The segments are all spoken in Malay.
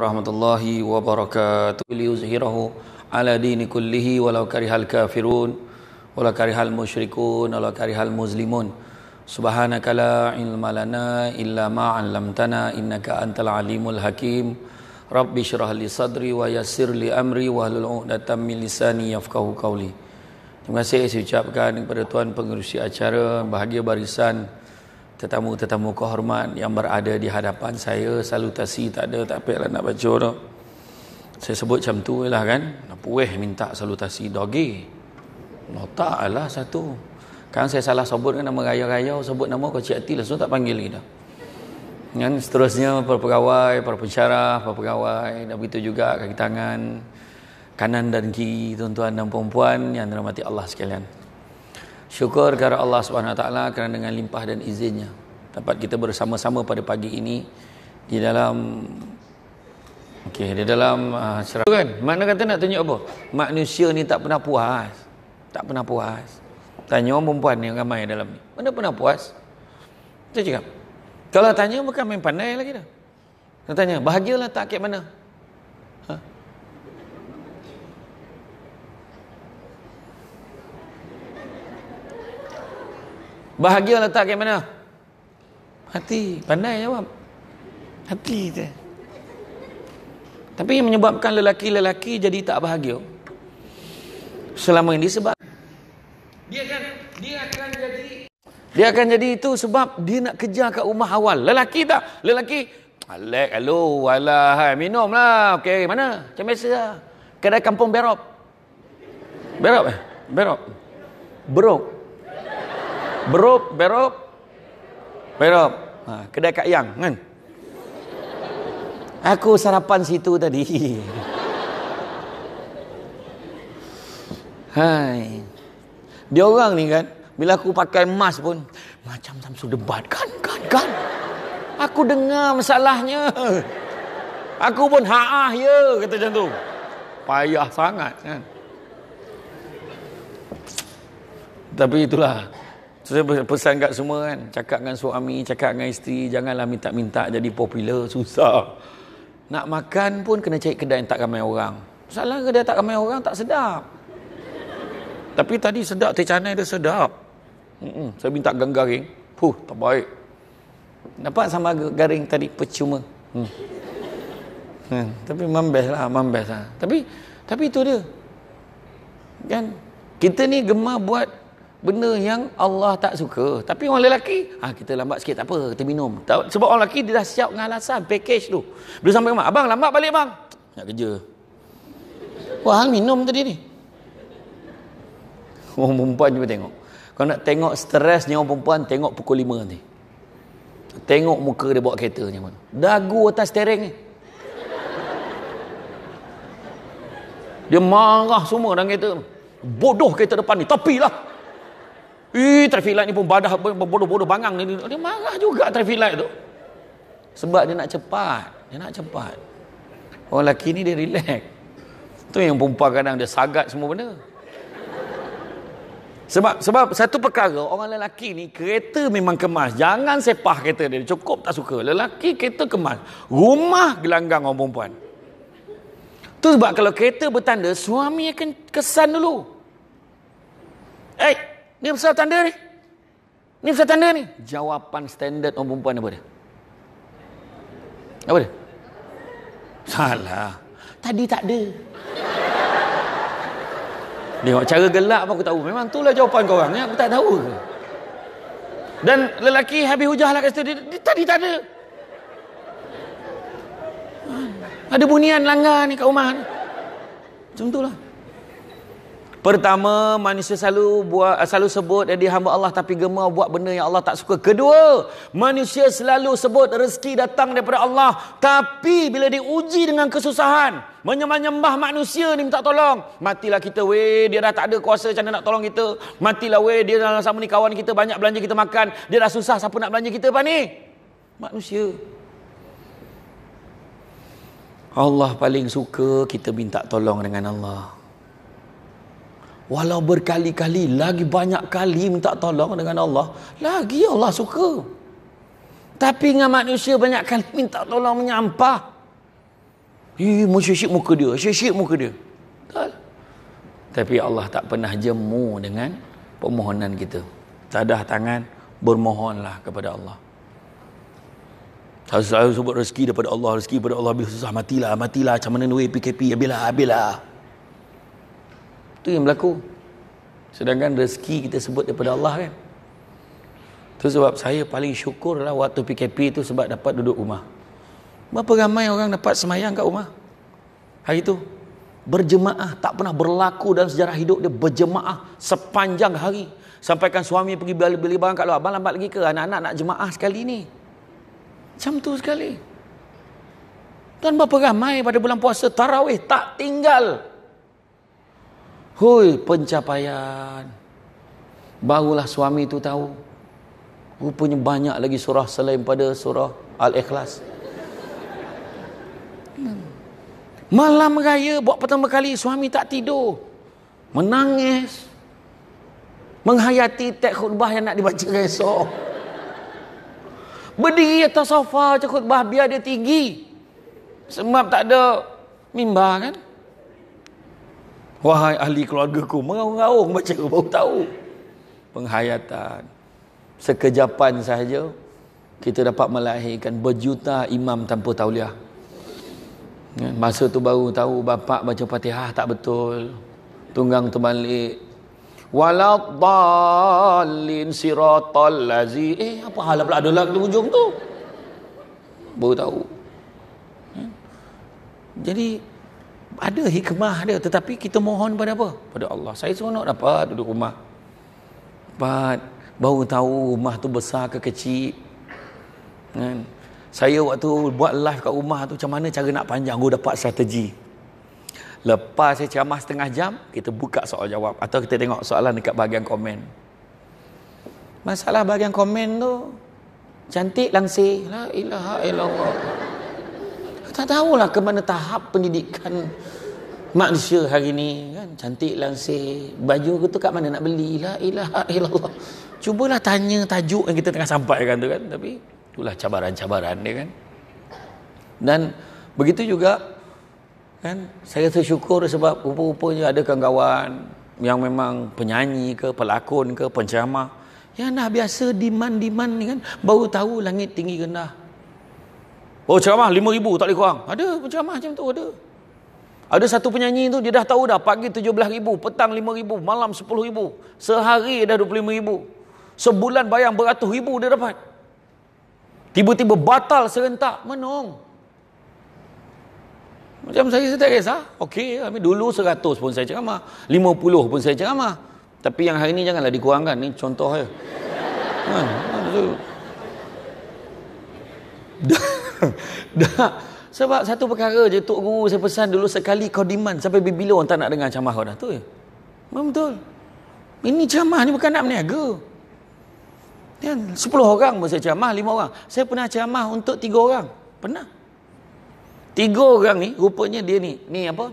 rahmatullahi wa barakatuh liyuzhirahu ala dini kullihi walau karihal kafirun walau karihal musyrikun walau karihal muslimun. subhanaka la ilma lana illa ma 'allamtana innaka antal alimul hakim rabbi shrah li sadri wa yassir li amri wa hlul 'uqdatam min lisani yafqahu qawli terima kasih saya ucapkan kepada tuan pengurusi acara bahagia barisan tetamu-tetamu kehormat yang berada di hadapan saya salutasi tak ada tak payah lah nak baca tu saya sebut macam tu lah kan puih minta salutasi dogi, nota lah satu kan saya salah sebut kan nama raya-raya sebut nama kecik hati langsung tak panggil lagi dah kan seterusnya para pegawai para pensyarah para pegawai dan begitu juga kaki tangan kanan dan kiri tuan-tuan dan perempuan yang dirahmati Allah sekalian Syukur kepada Allah swt kerana dengan limpah dan izinnya dapat kita bersama-sama pada pagi ini di dalam okey di dalam uh, ah, cerah kan mana kata nak tunjuk apa manusia ni tak pernah puas tak pernah puas tanya orang perempuan yang ramai dalam ni mana pernah puas saya cakap kalau tanya bukan main pandai lagi dah saya tanya bahagialah tak kek mana ha? Bahagia tak kat mana? Hati pandai jawab. Hati je. Tapi yang menyebabkan lelaki-lelaki jadi tak bahagia selama ini sebab dia kan dia akan jadi dia akan jadi itu sebab dia nak kejar kat rumah awal. Lelaki tak? Lelaki Alek, alo, alah, minum lah. Okey, mana? Macam biasa lah. Kedai kampung berop. Berop eh? Berop. Berop, berop, berop. Berop. Ha, kedai Kak Yang kan? Aku sarapan situ tadi. Hai. Dia orang ni kan, bila aku pakai mask pun, macam samsu debat kan, kan, kan. Aku dengar masalahnya. Aku pun ha'ah ya, kata macam tu. Payah sangat kan. Tapi itulah, So, saya pesan kat semua kan, cakap dengan suami, cakap dengan isteri, janganlah minta-minta jadi popular, susah. Nak makan pun kena cari kedai yang tak ramai orang. Salah kedai tak ramai orang, tak sedap. Tapi tadi sedap, teh canai dia sedap. Mm-mm, saya minta garing-garing. Huh, tak baik. Dapat sama garing tadi, percuma. Hmm. Hmm. Tapi mambes lah, mambes lah. Tapi, tapi itu dia. Kan? Kita ni gemar buat benda yang Allah tak suka. Tapi orang lelaki, ha, kita lambat sikit tak apa, kita minum. sebab orang lelaki dia dah siap dengan alasan, package tu. Bila sampai rumah, abang lambat balik bang. Nak kerja. Wah, hang minum tadi ni. Orang perempuan cuba tengok. Kau nak tengok stresnya orang perempuan, tengok pukul lima nanti. Tengok muka dia bawa kereta ni. Dagu atas steering ni. Dia marah semua dalam kereta. Bodoh kereta depan ni. Tapi lah. Ih, traffic light ni pun badah bodoh-bodoh bangang ni. Dia marah juga traffic light tu. Sebab dia nak cepat. Dia nak cepat. Orang lelaki ni dia relax. Tu yang perempuan kadang dia sagat semua benda. Sebab sebab satu perkara, orang lelaki ni kereta memang kemas. Jangan sepah kereta dia. Cukup tak suka. Lelaki kereta kemas. Rumah gelanggang orang perempuan. Tu sebab kalau kereta bertanda, suami akan kesan dulu. Eh, hey, Ni besar tanda ni. Ni besar tanda ni. Jawapan standard orang perempuan apa dia? Apa dia? Salah. Tadi tak ada. Tengok cara gelak pun aku tahu. Memang itulah jawapan kau orang. Aku tak tahu Dan lelaki habis hujah lah kat situ. Dia, dia, tadi tak ada. Ada bunian langgar ni kat rumah ni. Macam itulah. Pertama, manusia selalu buat selalu sebut jadi hamba Allah tapi gemar buat benda yang Allah tak suka. Kedua, manusia selalu sebut rezeki datang daripada Allah tapi bila diuji dengan kesusahan, menyembah-nyembah manusia ni minta tolong, matilah kita weh, dia dah tak ada kuasa macam nak tolong kita. Matilah weh, dia dalam sama ni kawan kita banyak belanja kita makan, dia dah susah siapa nak belanja kita apa ni? Manusia. Allah paling suka kita minta tolong dengan Allah. Walau berkali-kali Lagi banyak kali minta tolong dengan Allah Lagi Allah suka Tapi dengan manusia banyak kali Minta tolong menyampah Ih, mesyik muka dia, mesyik muka dia. Tak. Tapi Allah tak pernah jemu dengan permohonan kita. Tadah tangan, bermohonlah kepada Allah. Saya selalu sebut rezeki daripada Allah, rezeki daripada Allah. Bila susah, matilah, matilah. Macam mana ni PKP, habislah, habislah. Itu yang berlaku. Sedangkan rezeki kita sebut daripada Allah kan. Itu sebab saya paling syukur lah waktu PKP itu sebab dapat duduk rumah. Berapa ramai orang dapat semayang kat rumah? Hari itu. Berjemaah. Tak pernah berlaku dalam sejarah hidup dia berjemaah sepanjang hari. Sampaikan suami pergi beli, beli barang kat luar. Abang lambat lagi ke? Anak-anak nak jemaah sekali ni. Macam tu sekali. Dan berapa ramai pada bulan puasa tarawih tak tinggal Hui, pencapaian. Barulah suami itu tahu. Rupanya banyak lagi surah selain pada surah Al-Ikhlas. Malam raya buat pertama kali suami tak tidur. Menangis. Menghayati teks khutbah yang nak dibaca esok. Berdiri atas sofa macam khutbah biar dia tinggi. Sebab tak ada mimbar kan? Wahai ahli keluarga ku, mengaung-ngaung macam kau baru tahu. Penghayatan. Sekejapan sahaja, kita dapat melahirkan berjuta imam tanpa tauliah. Ya, masa tu baru tahu bapak baca patihah tak betul. Tunggang terbalik. Waladhalin siratal lazi. Eh, apa hal pula ada lagu ujung tu? Baru tahu. Ya. Jadi, ada hikmah dia tetapi kita mohon pada apa? Pada Allah. Saya seronok dapat duduk rumah. Dapat baru tahu rumah tu besar ke kecil. Kan? Saya waktu buat live kat rumah tu macam mana cara nak panjang gua dapat strategi. Lepas saya ceramah setengah jam, kita buka soal jawab atau kita tengok soalan dekat bahagian komen. Masalah bahagian komen tu cantik langsir. La ilaha illallah tak tahulah ke mana tahap pendidikan manusia hari ni kan cantik langsir baju tu kat mana nak beli la ilaha illallah cubalah tanya tajuk yang kita tengah sampaikan tu kan tapi itulah cabaran-cabaran dia kan dan begitu juga kan saya tersyukur sebab rupa-rupanya ada kawan-kawan yang memang penyanyi ke pelakon ke penceramah yang dah biasa diman-diman ni kan baru tahu langit tinggi rendah Oh ceramah 5000 tak boleh kurang. Ada ceramah macam tu ada. Ada satu penyanyi tu dia dah tahu dah pagi 17000, petang 5000, malam 10000, sehari dah 25000. Sebulan bayang beratus ribu dia dapat. Tiba-tiba batal serentak menung. Macam saya saya tak kisah. Okey, kami dulu 100 pun saya ceramah, 50 pun saya ceramah. Tapi yang hari ni janganlah dikurangkan ni contoh aja. ha, kan? kan? Dah. Sebab satu perkara je Tok Guru saya pesan dulu sekali kau diman sampai bila bila orang tak nak dengar ceramah kau dah tu je. Memang betul. Ini ceramah ni bukan nak berniaga. Dan 10 orang pun saya ceramah, 5 orang. Saya pernah ceramah untuk 3 orang. Pernah. 3 orang ni rupanya dia ni. Ni apa?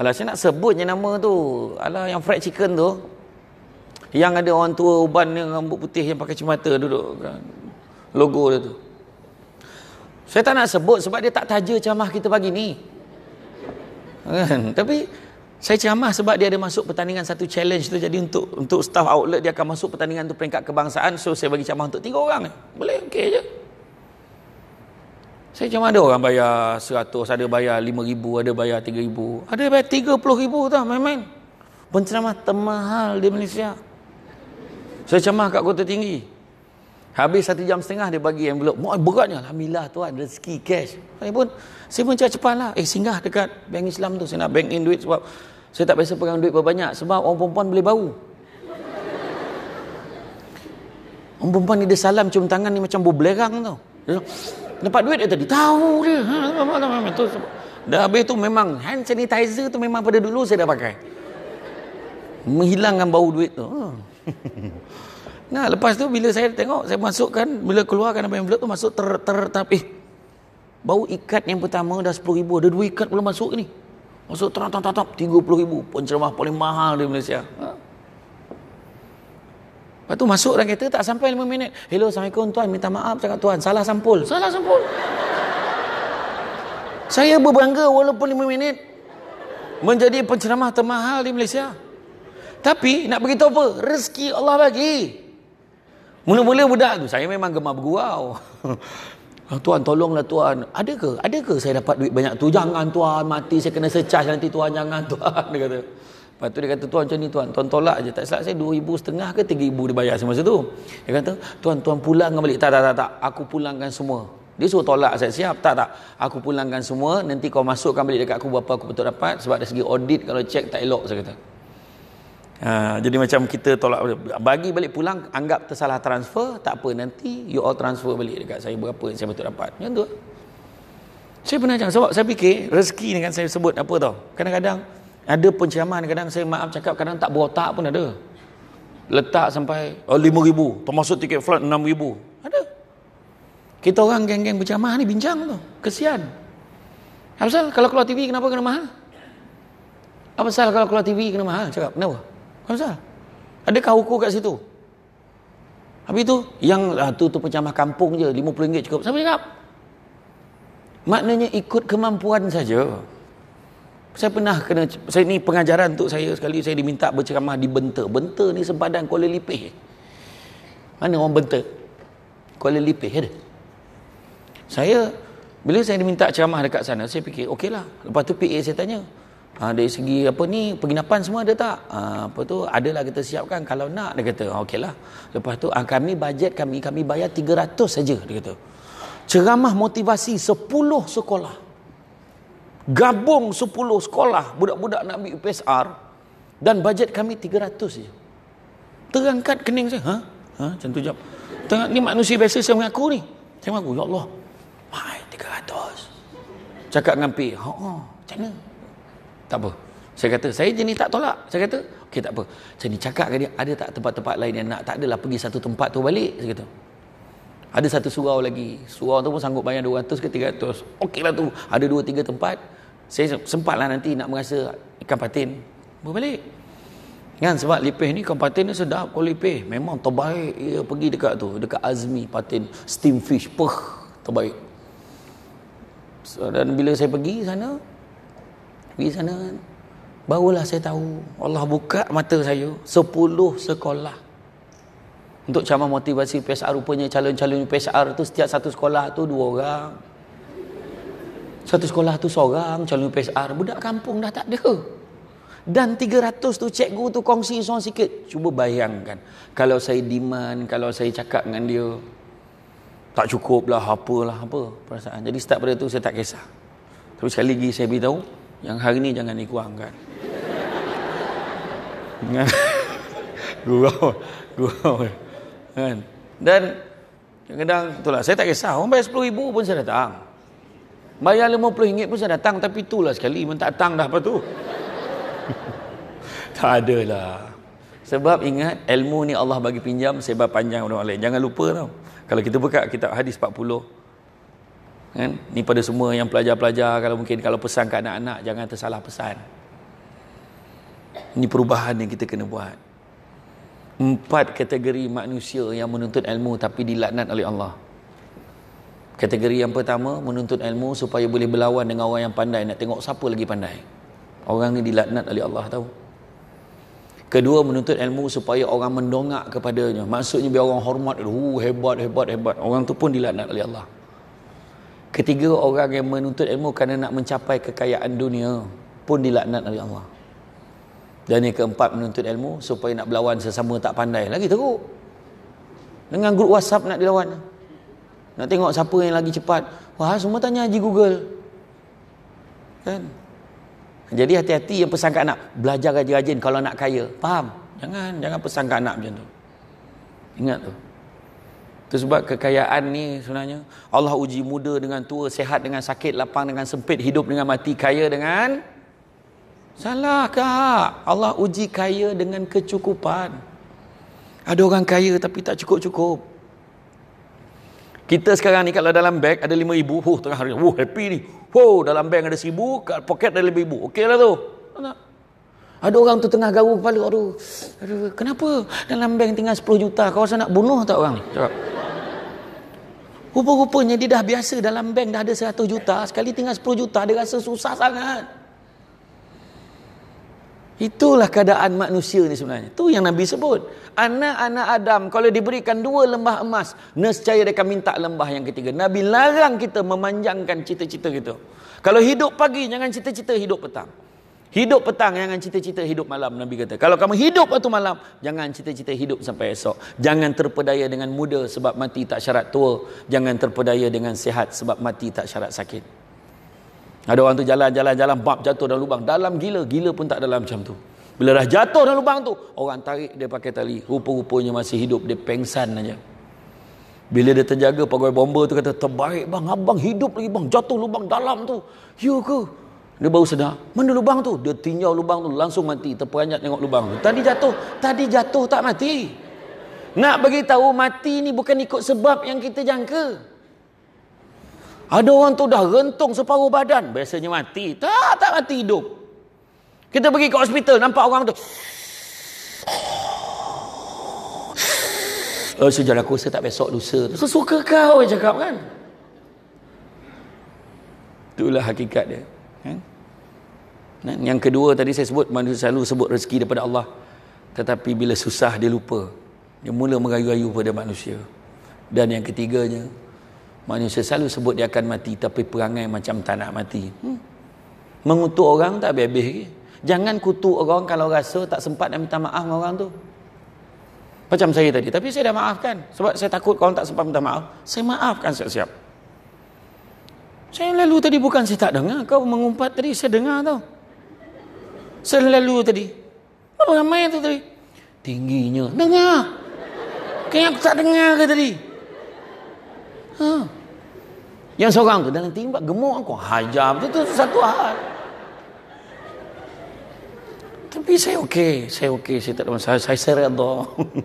Alah saya nak sebut je nama tu. Alah yang fried chicken tu. Yang ada orang tua uban yang rambut putih yang pakai cermata duduk. Kan? Logo dia tu. Saya tak nak sebut sebab dia tak taja ceramah kita pagi ni. Kan? Tapi saya ceramah sebab dia ada masuk pertandingan satu challenge tu jadi untuk untuk staff outlet dia akan masuk pertandingan tu peringkat kebangsaan so saya bagi ceramah untuk tiga orang. Boleh okey je. Saya cuma ada orang bayar 100, ada bayar 5000, ada bayar 3000, ada bayar 30000 tu main-main. Penceramah termahal di Malaysia. Saya ceramah kat kota tinggi, Habis satu jam setengah dia bagi yang belum, Mau beratnya. Alhamdulillah tuan rezeki cash. Saya pun saya pun cepatlah. Eh singgah dekat bank Islam tu saya nak bank in duit sebab saya tak biasa pegang duit berbanyak sebab orang perempuan boleh bau. Orang perempuan ni dia salam cium tangan ni macam boblerang tu. Dapat duit dia tadi. Tahu dia. Ha, tu, Dah habis tu memang hand sanitizer tu memang pada dulu saya dah pakai. Menghilangkan bau duit tu. Ha. Nah, lepas tu bila saya tengok, saya masukkan, bila keluarkan yang envelope tu masuk ter ter tapi eh, bau ikat yang pertama dah sepuluh ribu, ada dua ikat belum masuk ni. Masuk terang terang tiga puluh ribu, penceramah paling mahal di Malaysia. Ha? Lepas tu masuk dalam kereta tak sampai lima minit. Hello, Assalamualaikum tuan, minta maaf cakap tuan, salah sampul. Salah sampul. saya berbangga walaupun lima minit menjadi penceramah termahal di Malaysia. Tapi nak beritahu apa? Rezeki Allah bagi. Mula-mula budak tu saya memang gemar bergurau. tuan tolonglah tuan. Ada ke? saya dapat duit banyak tu? Jangan tuan mati saya kena secas nanti tuan jangan tuan dia kata. Lepas tu dia kata tuan macam ni tuan. Tuan tolak aje. Tak salah saya 2000 setengah ke 3000 dia bayar semasa tu. Dia kata tuan tuan pulang balik. Tak tak tak tak. Aku pulangkan semua. Dia suruh tolak saya siap. Tak tak. Aku pulangkan semua nanti kau masukkan balik dekat aku berapa aku betul dapat sebab ada segi audit kalau check tak elok saya kata. Ha, jadi macam kita tolak bagi balik pulang anggap tersalah transfer tak apa nanti you all transfer balik dekat saya berapa yang saya betul dapat macam tu saya pernah cakap sebab saya fikir rezeki dengan saya sebut apa tau kadang-kadang ada penceraman kadang saya maaf cakap kadang tak berotak pun ada letak sampai oh, 5 ribu termasuk tiket flat 6 ribu ada kita orang geng-geng berceramah ni bincang tu kesian apa salah kalau keluar TV kenapa kena mahal apa salah kalau keluar TV kena mahal cakap kenapa Kenapa? Adakah hukum kat situ? Habis tu, yang ah, tu tu pencamah kampung je, RM50 cukup. Siapa cakap? Maknanya ikut kemampuan saja. Saya pernah kena, saya ni pengajaran untuk saya sekali, saya diminta berceramah di Benta. Benta ni sempadan Kuala Lipih. Mana orang Benta? Kuala Lipih ada. Saya, bila saya diminta ceramah dekat sana, saya fikir, okeylah. Lepas tu PA saya tanya, Ha, dari segi apa ni penginapan semua ada tak? Ha, apa tu adalah kita siapkan kalau nak dia kata lah Lepas tu ha, kami bajet kami kami bayar 300 saja dia kata. Ceramah motivasi 10 sekolah. Gabung 10 sekolah budak-budak nak ambil UPSR dan bajet kami 300 saja. Terangkat kening saya. Ha? Ha? Macam tu jap. Tengah ni manusia biasa saya mengaku ni. Saya mengaku ya Allah. Mai 300. Cakap dengan P. Ha. ha macam mana? Tak apa. Saya kata, saya jenis tak tolak. Saya kata, okey tak apa. Saya ni cakap ke dia, ada tak tempat-tempat lain yang nak? Tak adalah pergi satu tempat tu balik. Saya kata, ada satu surau lagi. Surau tu pun sanggup bayar 200 ke 300. Okey lah tu. Ada dua tiga tempat. Saya sempat lah nanti nak merasa ikan patin. Berbalik. Kan sebab lipih ni ikan patin ni sedap kalau lipih. Memang terbaik. Ya, pergi dekat tu. Dekat Azmi patin. Steam fish. Puh. Terbaik. So, dan bila saya pergi sana, Pergi sana kan? Barulah saya tahu Allah buka mata saya Sepuluh sekolah Untuk cama motivasi PSR Rupanya calon-calon PSR tu Setiap satu sekolah tu dua orang Satu sekolah tu seorang Calon PSR Budak kampung dah tak ada dan 300 tu cikgu tu kongsi seorang sikit. Cuba bayangkan. Kalau saya demand, kalau saya cakap dengan dia. Tak cukup lah, apalah, apa perasaan. Jadi start pada tu saya tak kisah. Tapi sekali lagi saya beritahu. Yang hari ni jangan dikurangkan. gurau. Gurau. Kan? Dan kadang-kadang lah saya tak kisah. Orang bayar 10 ribu pun saya datang. Bayar 50 ringgit pun saya datang. Tapi tu lah sekali. Men tak datang dah apa tu. tak adalah. Sebab ingat ilmu ni Allah bagi pinjam sebab panjang orang lain. Jangan lupa tau. Kalau kita buka kitab hadis 40. Kan? Ni pada semua yang pelajar-pelajar kalau mungkin kalau pesan kat anak-anak jangan tersalah pesan. Ini perubahan yang kita kena buat. Empat kategori manusia yang menuntut ilmu tapi dilaknat oleh Allah. Kategori yang pertama menuntut ilmu supaya boleh berlawan dengan orang yang pandai nak tengok siapa lagi pandai. Orang ni dilaknat oleh Allah tahu. Kedua menuntut ilmu supaya orang mendongak kepadanya. Maksudnya biar orang hormat, Oh hebat hebat hebat." Orang tu pun dilaknat oleh Allah. Ketiga orang yang menuntut ilmu kerana nak mencapai kekayaan dunia pun dilaknat oleh Allah. Dan yang keempat menuntut ilmu supaya nak berlawan sesama tak pandai. Lagi teruk. Dengan grup WhatsApp nak dilawan. Nak tengok siapa yang lagi cepat. Wah, semua tanya Haji Google. Kan? Jadi hati-hati yang pesan kat anak. Belajar rajin-rajin kalau nak kaya. Faham? Jangan jangan pesan kat anak macam tu. Ingat tu. Itu sebab kekayaan ni sebenarnya Allah uji muda dengan tua, sehat dengan sakit, lapang dengan sempit, hidup dengan mati, kaya dengan salah kak. Allah uji kaya dengan kecukupan. Ada orang kaya tapi tak cukup-cukup. Kita sekarang ni kalau dalam beg ada lima ibu, huh, tengah hari, wuh happy ni. Huh, dalam beg ada seribu, kat poket ada lima ibu, Okey lah tu. Tak. Ada orang tu tengah garu kepala, aduh. Aduh, kenapa dalam bank tinggal 10 juta? Kau rasa nak bunuh tak orang? Cakap. Rupa-rupanya dia dah biasa dalam bank dah ada 100 juta, sekali tinggal 10 juta dia rasa susah sangat. Itulah keadaan manusia ni sebenarnya. Tu yang Nabi sebut. Anak-anak Adam kalau diberikan dua lembah emas, nescaya dia akan minta lembah yang ketiga. Nabi larang kita memanjangkan cita-cita kita. Kalau hidup pagi jangan cita-cita hidup petang. Hidup petang jangan cita-cita hidup malam Nabi kata. Kalau kamu hidup waktu malam jangan cita-cita hidup sampai esok. Jangan terpedaya dengan muda sebab mati tak syarat tua. Jangan terpedaya dengan sihat sebab mati tak syarat sakit. Ada orang tu jalan-jalan jalan bab jatuh dalam lubang. Dalam gila, gila pun tak dalam macam tu. Bila dah jatuh dalam lubang tu, orang tarik dia pakai tali. Rupa-rupanya masih hidup dia pengsan aja. Bila dia terjaga pegawai bomba tu kata, terbaik bang, abang hidup lagi bang, jatuh lubang dalam tu. Ya ke? Dia baru sedar. Mana lubang tu? Dia tinjau lubang tu langsung mati. Terperanjat tengok lubang tu. Tadi jatuh. Tadi jatuh tak mati. Nak bagi tahu mati ni bukan ikut sebab yang kita jangka. Ada orang tu dah rentung separuh badan. Biasanya mati. Tak, tak mati hidup. Kita pergi ke hospital. Nampak orang tu. Oh, eh, sejak aku rasa tak besok lusa. Sesuka kau yang cakap kan? Itulah hakikat dia. Yang kedua tadi saya sebut manusia selalu sebut rezeki daripada Allah. Tetapi bila susah dia lupa. Dia mula mengayu-ayu pada manusia. Dan yang ketiganya manusia selalu sebut dia akan mati tapi perangai macam tak nak mati. Hmm. Mengutuk orang tak habis-habis Jangan kutuk orang kalau rasa tak sempat nak minta maaf dengan orang tu. Macam saya tadi. Tapi saya dah maafkan. Sebab saya takut kalau tak sempat minta maaf. Saya maafkan siap-siap. Saya lalu tadi bukan saya tak dengar. Kau mengumpat tadi saya dengar tau selalu tadi. Apa ramai tu tadi? Tingginya. Dengar. Kayak aku tak dengar ke tadi? Ha. Yang seorang tu dalam timbak gemuk aku hajar betul tu satu hal. Tapi saya okey, saya okey, saya tak ada masalah, saya serado.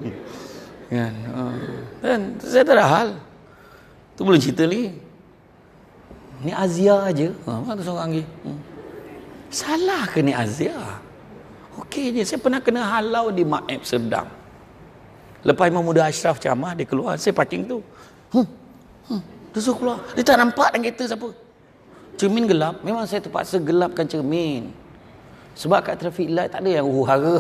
Kan. Ha. Dan saya tak ada hal. Tu boleh cerita lagi. Ni Azia aje. Ha, mana seorang lagi? Hmm. Salah ke ni Azia? Okey je, saya pernah kena halau di Ma'ib Serdam. Lepas Imam Muda Ashraf ceramah, dia keluar, saya parking tu. Huh, hmm, hmm. Dia suruh keluar. Dia tak nampak dengan kereta siapa. Cermin gelap. Memang saya terpaksa gelapkan cermin. Sebab kat traffic light tak ada yang huhara.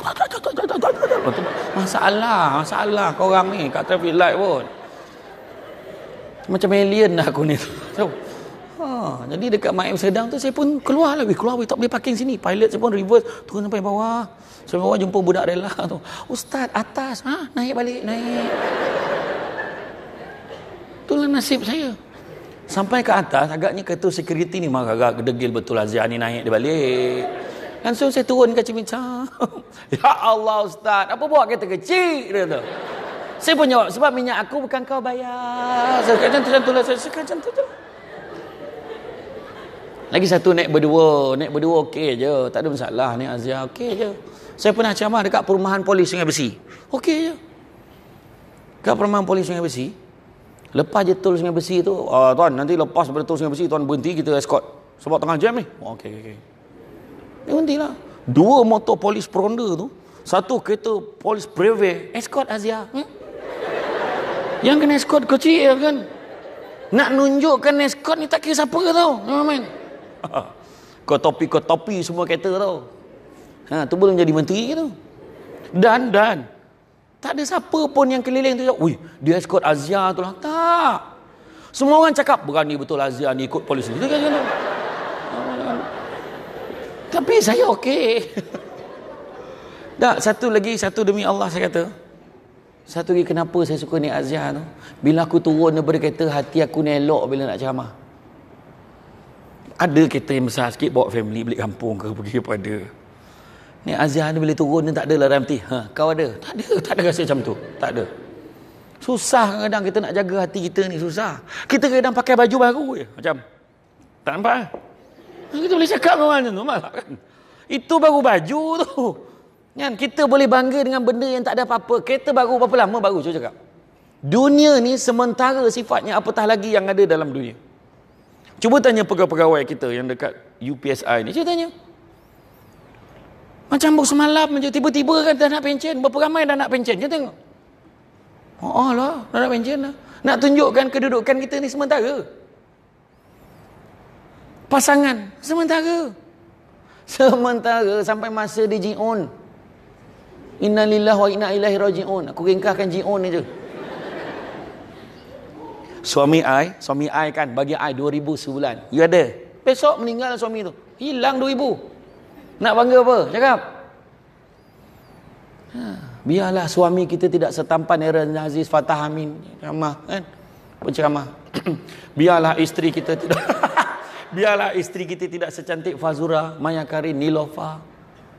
masalah, masalah korang ni kat traffic light pun. Macam alien lah aku ni. Ha, jadi dekat Maim Sedang tu saya pun keluar lah. Keluar, we, tak boleh parking sini. Pilot saya pun reverse. Turun sampai bawah. Sampai bawah jumpa budak rela tu. Ustaz, atas. Ha, naik balik, naik. Itulah nasib saya. Sampai ke atas, agaknya ketua security ni marah agak degil betul. Azia ni naik dia balik. Langsung saya turun ke cimincang. ya Allah Ustaz, apa buat kereta kecil? Dia tu. Saya pun jawab, sebab minyak aku bukan kau bayar. Saya kata macam lah. Saya kata macam tu je. Lah. Lagi satu naik berdua, naik berdua okey je, tak ada masalah ni Azia okey je. Saya pernah ceramah dekat perumahan polis Sungai Besi. Okey je. Dekat perumahan polis Sungai Besi. Lepas je tol Sungai Besi tu, uh, tuan nanti lepas betul tol Sungai Besi tuan berhenti kita escort. Sebab tengah jam ni. Oh, okey okey. Eh, ni lah. Dua motor polis peronda tu, satu kereta polis Prevay escort Azia. Hmm? Yang kena escort kecil kan? Nak nunjukkan escort ni tak kira siapa ke tau. Amin. Oh, Kau topi, kau topi semua kereta tau. Ha, tu belum jadi menteri tu. Dan, dan. Tak ada siapa pun yang keliling tu. Ui, dia escort Azia tu lah. Tak. Semua orang cakap, berani betul Azia ni ikut polis ni. Kan, uh, tapi saya okey. tak, satu lagi, satu demi Allah saya kata. Satu lagi kenapa saya suka ni Azia tu. Bila aku turun daripada kereta, hati aku ni elok bila nak ceramah ada kereta yang besar sikit bawa family balik kampung ke pergi kepada ni Aziah ni boleh turun ni tak ada lah Ramti ha, kau ada tak ada tak ada rasa macam tu tak ada susah kadang kita nak jaga hati kita ni susah kita kadang pakai baju baru je macam tak nampak kan kita boleh cakap dengan orang tu malah kan itu baru baju tu kan kita boleh bangga dengan benda yang tak ada apa-apa kereta baru berapa lama baru cuba cakap dunia ni sementara sifatnya apatah lagi yang ada dalam dunia Cuba tanya pegawai-pegawai kita yang dekat UPSI ni. Saya tanya. Macam buk semalam macam tiba-tiba kan dah nak pencen. Berapa ramai dah nak pencen? Saya tengok. Oh lah, dah nak pencen lah. Nak tunjukkan kedudukan kita ni sementara. Pasangan, sementara. Sementara sampai masa di Jion. Innalillah wa inna ilahi roji'un. Aku ringkahkan Jion ni je suami I, suami I kan bagi I 2000 sebulan. You ada? Besok meninggal suami tu. Hilang 2000. Nak bangga apa? Cakap. Ha, biarlah suami kita tidak setampan Aaron Aziz Fatah Amin ceramah kan. Penceramah. biarlah isteri kita tidak biarlah isteri kita tidak secantik Fazura, Maya Karin, Nilofa.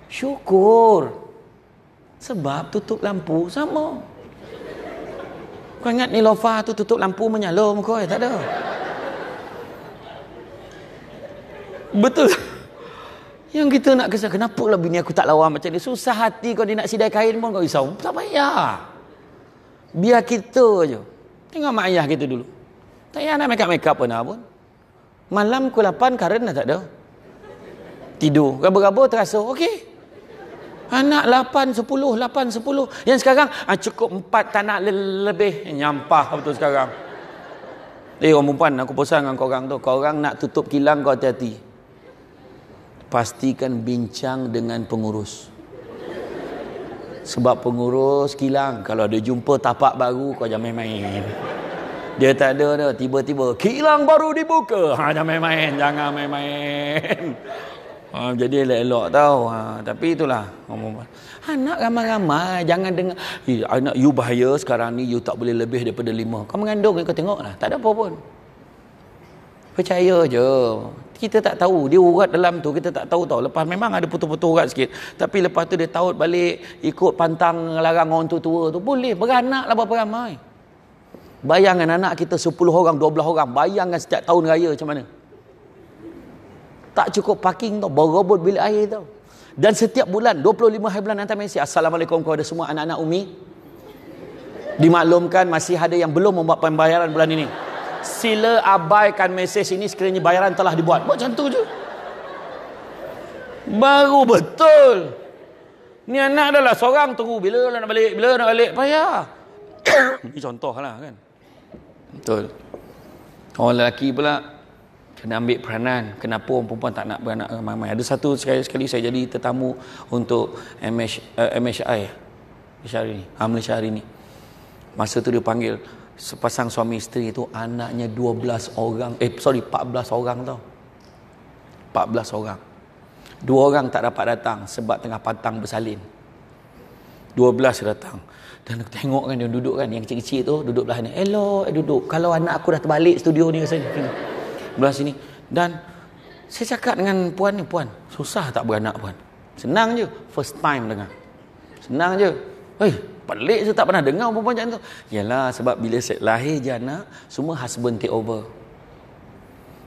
Syukur. Sebab tutup lampu sama. Kau ingat ni lofa tu tutup lampu menyala kau tak ada. Betul. Yang kita nak kisah kenapa lah bini aku tak lawa macam ni. Susah hati kau ni nak sidai kain pun kau risau. Tak payah. Biar kita je. Tengok mak ayah kita dulu. Tak payah nak make up-make up pun, lah pun. Malam pukul 8 karen dah tak ada. Tidur. Gabar-gabar terasa. Okey anak 8 10 8 10 yang sekarang ah, cukup 4 tak nak lebih eh, nyampah betul sekarang eh orang perempuan aku pesan dengan korang tu korang nak tutup kilang kau hati-hati pastikan bincang dengan pengurus sebab pengurus kilang kalau dia jumpa tapak baru kau jangan main-main dia tak ada dia tiba-tiba kilang baru dibuka ha, jangan main-main jangan main-main Ha, jadi elok-elok tau. Ha, tapi itulah. Anak ha, ramai-ramai. Jangan dengar. anak you bahaya sekarang ni. You tak boleh lebih daripada lima. Kau mengandung. Kau tengok lah. Tak ada apa pun. Percaya je. Kita tak tahu. Dia urat dalam tu. Kita tak tahu tau. Lepas memang ada putus-putus urat sikit. Tapi lepas tu dia taut balik. Ikut pantang larang orang tua-tua tu. Boleh. Beranak lah berapa ramai. Bayangkan anak kita 10 orang, belah orang. Bayangkan setiap tahun raya macam mana tak cukup parking tu berebut bilik air tu dan setiap bulan 25 hari bulan hantar mesej Assalamualaikum kepada semua anak-anak umi dimaklumkan masih ada yang belum membuat pembayaran bulan ini sila abaikan mesej ini sekiranya bayaran telah dibuat buat macam tu je baru betul ni anak adalah seorang tunggu bila nak balik bila nak balik payah ini contoh lah kan betul orang lelaki pula kena ambil peranan kenapa orang perempuan tak nak beranak ramai-ramai ada satu sekali sekali saya jadi tetamu untuk MH, uh, eh, MHI Malaysia hari ni ha, Malaysia hari ni masa tu dia panggil sepasang suami isteri tu anaknya 12 orang eh sorry 14 orang tau 14 orang dua orang tak dapat datang sebab tengah patang bersalin 12 datang dan aku tengok kan dia duduk kan yang kecil-kecil tu duduk belah ni elok duduk kalau anak aku dah terbalik studio ni rasanya belah sini dan saya cakap dengan puan ni puan susah tak beranak puan senang je first time dengar senang je hei pelik saya tak pernah dengar perempuan macam tu yalah sebab bila saya lahir je anak semua husband take over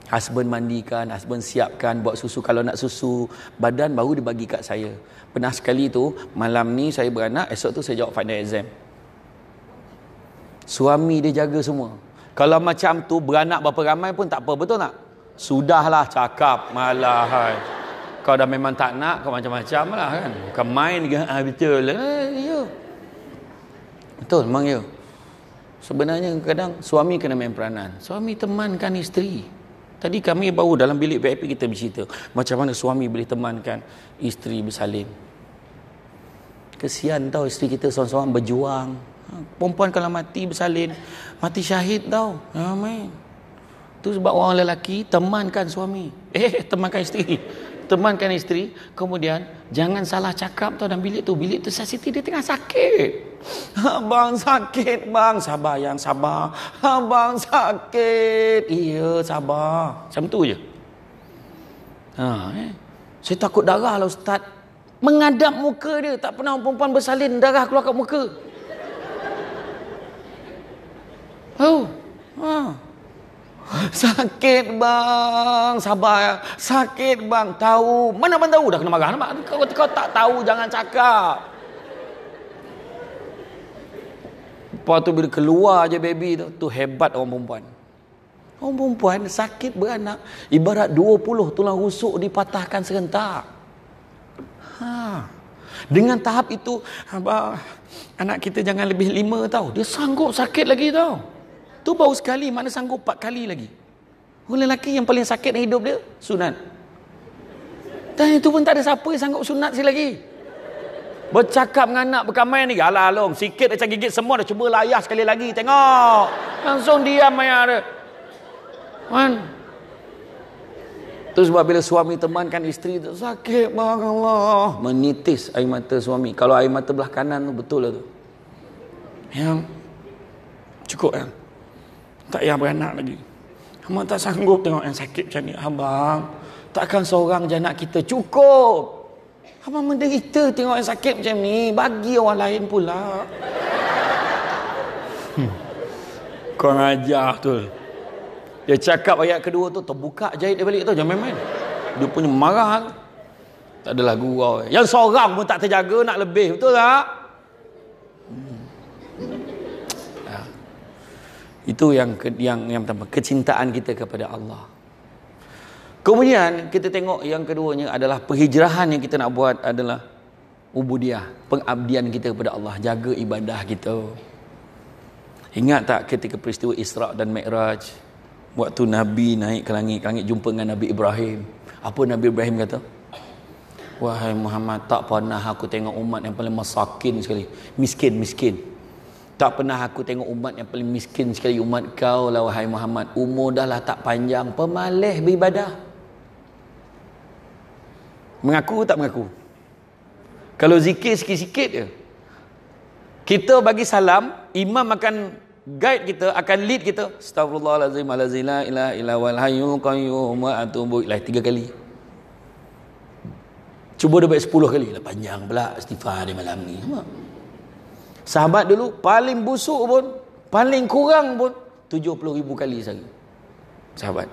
husband mandikan husband siapkan buat susu kalau nak susu badan baru dia bagi kat saya pernah sekali tu malam ni saya beranak esok tu saya jawab final exam suami dia jaga semua kalau macam tu beranak berapa ramai pun tak apa betul tak? Sudahlah cakap malah. Hai. Kau dah memang tak nak kau macam-macam lah kan. Bukan main ke ha, betul. Ha, ya. Betul memang ya. Sebenarnya kadang suami kena main peranan. Suami temankan isteri. Tadi kami baru dalam bilik VIP kita bercerita. Macam mana suami boleh temankan isteri bersalin. Kesian tau isteri kita seorang-seorang berjuang. Perempuan kalau mati bersalin, mati syahid tau. Amin. Tu sebab orang lelaki temankan suami. Eh, temankan isteri. Temankan isteri, kemudian jangan salah cakap tau dalam bilik tu. Bilik tu sensitif dia tengah sakit. Abang sakit, bang. Sabar yang sabar. Abang sakit. Iya, sabar. Macam tu je. Ha, eh. Saya takut darah lah ustaz. Mengadap muka dia. Tak pernah perempuan bersalin darah keluar kat muka. Oh. Ha. Sakit bang, sabar. Sakit bang, tahu. Mana bang tahu dah kena marah nampak. Kau, kau tak tahu jangan cakap. Lepas tu bila keluar je baby tu, tu hebat orang perempuan. Orang perempuan sakit beranak, ibarat 20 tulang rusuk dipatahkan serentak. Ha. Dengan tahap itu, abang, anak kita jangan lebih lima tau. Dia sanggup sakit lagi tau. Tu baru sekali, mana sanggup empat kali lagi. Orang lelaki yang paling sakit dalam hidup dia, sunat. Dan itu pun tak ada siapa yang sanggup sunat sekali lagi. Bercakap dengan anak berkamai ni, alah along, sikit macam gigit semua dah cuba layah sekali lagi, tengok. Langsung diam ayah dia. Man. terus sebab bila suami temankan isteri tu, sakit bang Allah. Menitis air mata suami. Kalau air mata belah kanan tu, betul lah tu. Yang Cukup yang tak payah beranak lagi. Hamba tak sanggup tengok yang sakit macam ni. Abang, takkan seorang je anak kita cukup. Hamba menderita tengok yang sakit macam ni. Bagi orang lain pula. Hmm. Kau ngajar tu. Dia cakap ayat kedua tu terbuka jahit dia balik tu. Jangan main-main. Dia punya marah. Tak adalah oh. gurau. Yang seorang pun tak terjaga nak lebih. Betul tak? Itu yang yang yang pertama, kecintaan kita kepada Allah. Kemudian kita tengok yang keduanya adalah perhijrahan yang kita nak buat adalah ubudiah, pengabdian kita kepada Allah, jaga ibadah kita. Ingat tak ketika peristiwa Isra dan Mi'raj? Waktu Nabi naik ke langit, ke langit jumpa dengan Nabi Ibrahim. Apa Nabi Ibrahim kata? Wahai Muhammad, tak pernah aku tengok umat yang paling masakin sekali. Miskin, miskin. Tak pernah aku tengok umat yang paling miskin sekali umat kau lah wahai Muhammad. Umur dah lah tak panjang, pemalih beribadah. Mengaku tak mengaku? Kalau zikir sikit-sikit je. Kita bagi salam, imam akan guide kita, akan lead kita. Astagfirullahalazim alazila ila ila wal hayyul qayyum wa atubu ilaih. Tiga kali. Cuba dia buat sepuluh kali. Lah panjang pula istighfar di malam ni. Nampak? Sahabat dulu paling busuk pun, paling kurang pun 70 ribu kali sehari. Sahabat.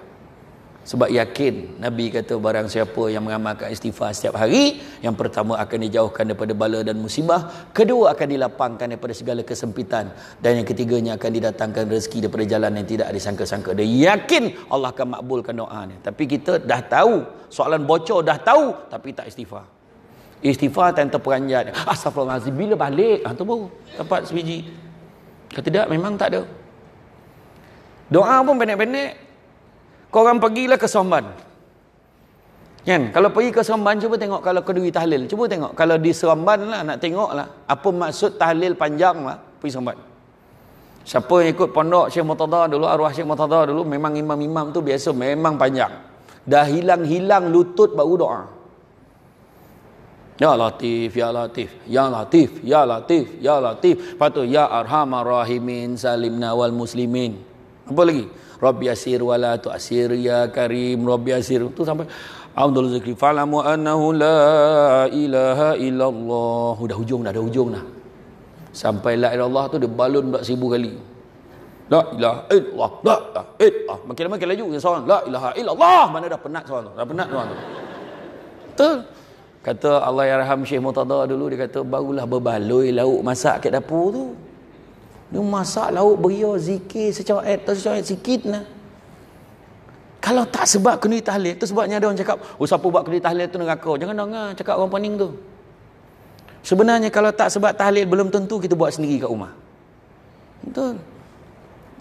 Sebab yakin Nabi kata barang siapa yang mengamalkan istighfar setiap hari, yang pertama akan dijauhkan daripada bala dan musibah, kedua akan dilapangkan daripada segala kesempitan dan yang ketiganya akan didatangkan rezeki daripada jalan yang tidak disangka-sangka. Dia yakin Allah akan makbulkan doanya. Tapi kita dah tahu, soalan bocor dah tahu tapi tak istighfar istighfar tanpa peranjat astagfirullahaladzim bila balik ha, tu baru tempat sebiji kalau tidak memang tak ada doa pun pendek-pendek korang pergilah ke somban kan kalau pergi ke somban cuba tengok kalau kedui tahlil cuba tengok kalau di somban lah nak tengok lah apa maksud tahlil panjang lah pergi somban siapa yang ikut pondok Syekh Murtada dulu arwah Syekh Murtada dulu memang imam-imam tu biasa memang panjang dah hilang-hilang lutut baru doa Ya Latif, Ya Latif, Ya Latif, Ya Latif, Ya Latif. Patut Ya Arhamar Rahimin Salimna wal Muslimin. Apa lagi? Rabbi asir wala tu asir ya karim Rabbi asir tu sampai Abdul Zikri falamu annahu la ilaha illallah Sudah hujung dah, dah hujung dah Sampai la ilaha Allah tu dia balun buat seribu kali La ilaha illallah La ilaha illallah Makin-makin laju seorang La ilaha illallah Mana dah penat seorang tu Dah penat seorang tu Betul Kata Allah Yarham Syekh Murtada dulu Dia kata barulah berbaloi lauk masak kat dapur tu Dia masak lauk beria zikir secara ayat eh, secara sikit nah. Kalau tak sebab kenuri tahlil Itu sebabnya ada orang cakap Oh siapa buat kenuri tahlil tu kau Jangan dengar ah, cakap orang pening tu Sebenarnya kalau tak sebab tahlil Belum tentu kita buat sendiri kat rumah Betul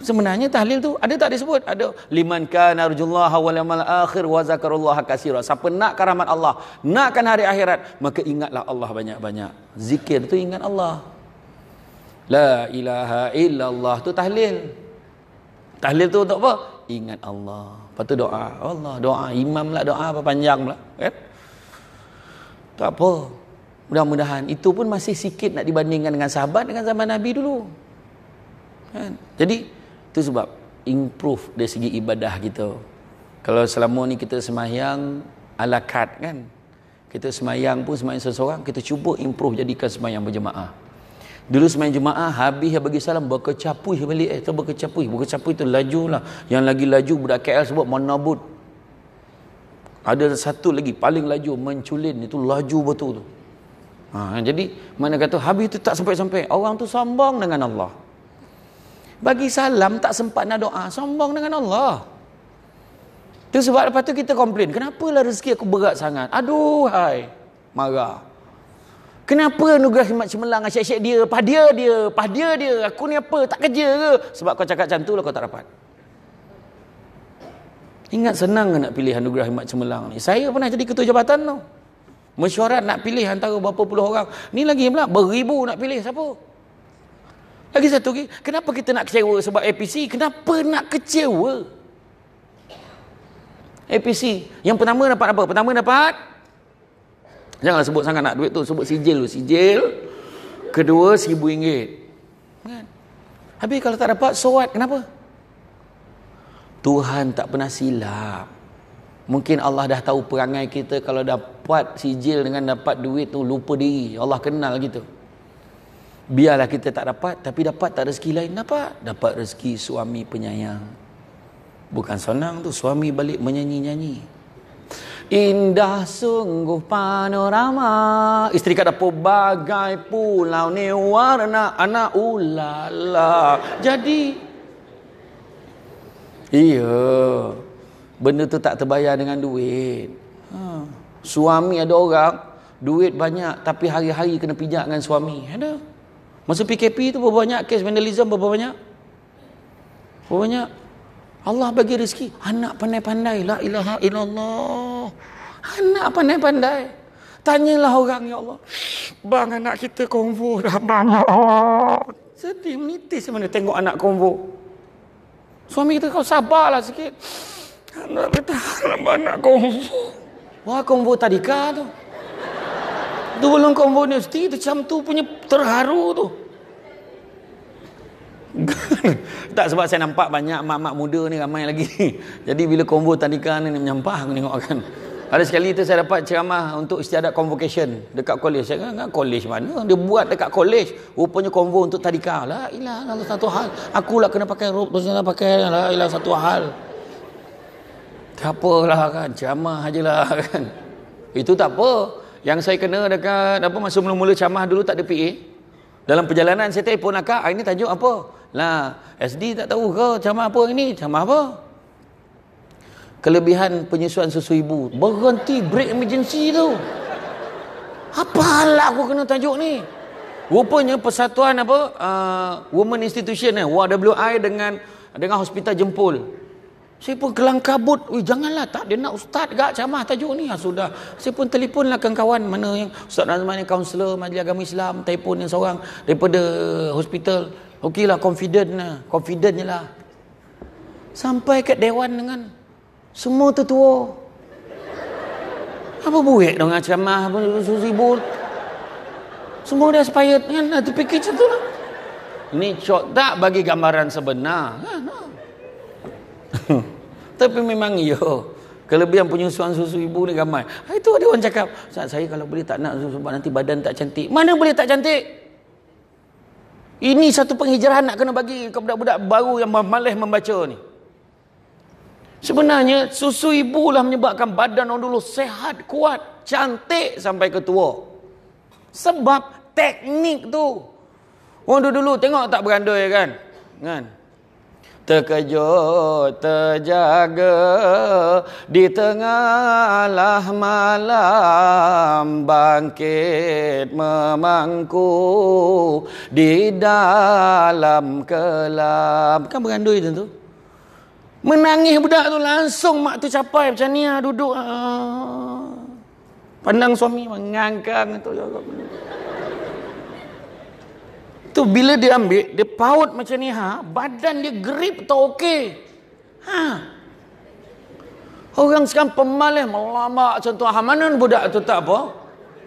sebenarnya tahlil tu ada tak disebut ada liman kana arjullaha wal yawmal akhir wa zakarullaha katsiran siapa nak karamat Allah nakkan hari akhirat maka ingatlah Allah banyak-banyak zikir tu ingat Allah la ilaha illallah tu tahlil tahlil tu untuk apa ingat Allah lepas tu doa Allah doa imam lah doa apa panjang pula kan tak apa mudah-mudahan itu pun masih sikit nak dibandingkan dengan sahabat dengan zaman nabi dulu Kan? Jadi itu sebab improve dari segi ibadah kita. Kalau selama ni kita semayang ala kad kan. Kita semayang pun semayang seseorang. Kita cuba improve jadikan semayang berjemaah. Dulu semayang jemaah habis yang bagi salam berkecapui balik. Eh, berkecapui. Berkecapui tu laju lah. Yang lagi laju budak KL sebut menabut. Ada satu lagi paling laju menculin itu laju betul tu. Ha, jadi mana kata habis tu tak sampai-sampai. Orang tu sambung dengan Allah. Bagi salam tak sempat nak doa. Sombong dengan Allah. Itu sebab lepas tu kita komplain. Kenapalah rezeki aku berat sangat. Aduh hai. Marah. Kenapa nugrah khidmat cemelang? asyik-asyik dia. Pah dia dia. Pah dia dia. Aku ni apa. Tak kerja ke. Sebab kau cakap macam tu lah kau tak dapat. Ingat senang ke nak pilih anugerah khidmat cemelang ni. Saya pernah jadi ketua jabatan tau. Mesyuarat nak pilih antara berapa puluh orang. Ni lagi pula beribu nak pilih siapa. Lagi satu lagi, kenapa kita nak kecewa sebab APC? Kenapa nak kecewa? APC, yang pertama dapat apa? Pertama dapat, jangan sebut sangat nak duit tu, sebut sijil tu, sijil. Kedua, RM1,000. Kan? Habis kalau tak dapat, so what? Kenapa? Tuhan tak pernah silap. Mungkin Allah dah tahu perangai kita kalau dapat sijil dengan dapat duit tu, lupa diri. Allah kenal Gitu. Biarlah kita tak dapat Tapi dapat tak rezeki lain Dapat Dapat rezeki suami penyayang Bukan senang tu Suami balik menyanyi-nyanyi Indah sungguh panorama Isteri kat dapur bagai pulau ni Warna anak ulala Jadi Iya Benda tu tak terbayar dengan duit ha. Suami ada orang Duit banyak Tapi hari-hari kena pijak dengan suami Ada Masa PKP tu berapa banyak kes vandalism berapa banyak? Berapa banyak? Allah bagi rezeki. Anak pandai-pandai. La ilaha illallah. Anak pandai-pandai. Tanyalah orang, Ya Allah. Bang, anak kita konvo dah. Bang, Sedih, menitis mana tengok anak konvo. Suami kita, kau sabarlah sikit. Anak kita, anak konvo. Wah, konvo tadika tu tu belum komponis ti tu macam tu punya terharu tu tak sebab saya nampak banyak mak-mak muda ni ramai lagi jadi bila konvo tadika ni menyampah aku tengok kan ada sekali tu saya dapat ceramah untuk istiadat convocation dekat kolej saya kan, kolej mana dia buat dekat kolej rupanya konvo untuk tadika lah. Ila lalu satu hal aku lah kena pakai rob tu saya pakai lah. Ila satu hal tak apalah kan ceramah ajalah kan itu tak apa yang saya kena dekat apa masa mula-mula camah dulu tak ada PA. Dalam perjalanan saya telefon akak, ini tajuk apa? Lah, SD tak tahu ke camah apa ini? Camah apa? Kelebihan penyusuan susu ibu. Berhenti break emergency tu. Apa lah aku kena tajuk ni? Rupanya persatuan apa? Uh, Women Institution eh, WWI dengan dengan hospital jempol. Saya pun kelang kabut. Ui, janganlah tak. Dia nak ustaz gak ceramah tajuk ni. Ya, sudah. Saya pun telefon lah kawan mana yang Ustaz Nazman ni kaunselor Majlis Agama Islam. Telefon yang seorang daripada hospital. Okey lah, confident lah. Confident je lah. Sampai kat Dewan dengan semua tertua. Apa buik dong ah, ceramah apa susibul. Semua dah aspired kan. Nanti ah, fikir tu lah. Ini cok tak bagi gambaran sebenar. Ha, ha. Tapi memang yo Kelebihan penyusuan susu ibu ni ramai. Ah, itu ada orang cakap. Saya kalau boleh tak nak susu sebab nanti badan tak cantik. Mana boleh tak cantik? Ini satu penghijrahan nak kena bagi kepada budak-budak baru yang malas membaca ni. Sebenarnya susu ibu ibulah menyebabkan badan orang dulu sehat, kuat, cantik sampai ke tua. Sebab teknik tu. Orang dulu, dulu tengok tak berandai kan? Kan? terkejut terjaga di tengahlah malam bangkit memangku di dalam kelam kan berandui tentu menangis budak tu langsung mak tu capai macam ni ah duduk ah. pandang suami mengangkang tu Tu bila dia ambil, dia paut macam ni ha, badan dia grip tak okey. Ha. Orang sekarang pemalih melamak contoh ah, ha mana budak tu tak apa.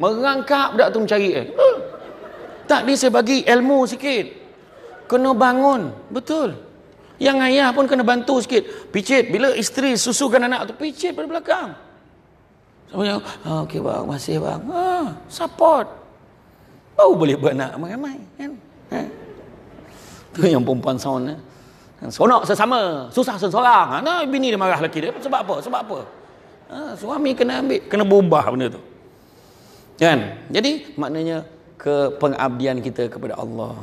Merangkap budak tu mencari eh. Hmm. Tak ni saya bagi ilmu sikit. Kena bangun, betul. Yang ayah pun kena bantu sikit. Picit bila isteri susukan anak tu picit pada belakang. Sama ah, okey bang, masih bang. Ha, support. Oh boleh buat nak ramai-ramai kan. Ya? Eh? Tu yang perempuan sound eh. eh Sonok sesama. Susah seseorang. Ha, nah, bini dia marah lelaki dia. Sebab apa? Sebab apa? Ha, suami kena ambil. Kena berubah benda tu. Kan? Jadi, maknanya kepengabdian kita kepada Allah.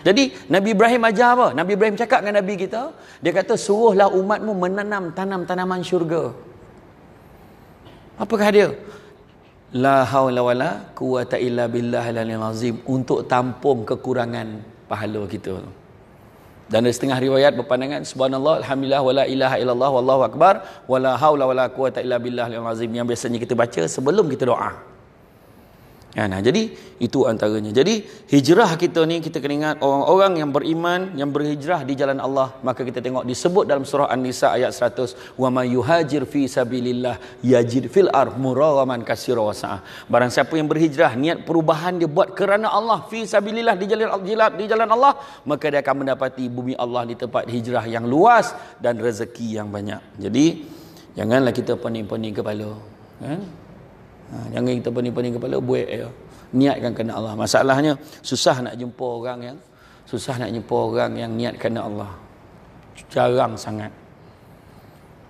Jadi, Nabi Ibrahim ajar apa? Nabi Ibrahim cakap dengan Nabi kita. Dia kata, suruhlah umatmu menanam tanam-tanaman syurga. Apakah dia? la haula wala quwata illa billah alalim azim untuk tampung kekurangan pahala kita tu. Dan ada setengah riwayat berpandangan subhanallah alhamdulillah wala ilaha illallah wallahu akbar wala haula wala quwata illa billah alalim azim yang biasanya kita baca sebelum kita doa. Ya, nah, jadi itu antaranya. Jadi hijrah kita ni kita kena ingat orang-orang yang beriman yang berhijrah di jalan Allah maka kita tengok disebut dalam surah An-Nisa ayat 100 wa may yuhajir fi sabilillah yajid fil ar muraman katsira wasa. Barang siapa yang berhijrah niat perubahan dia buat kerana Allah fi sabilillah di jalan Allah di jalan Allah maka dia akan mendapati bumi Allah di tempat hijrah yang luas dan rezeki yang banyak. Jadi janganlah kita pening-pening kepala. Eh? Ha, jangan kita pening-pening kepala buat ya. Niatkan kena Allah. Masalahnya susah nak jumpa orang yang susah nak jumpa orang yang niat kena Allah. Jarang sangat.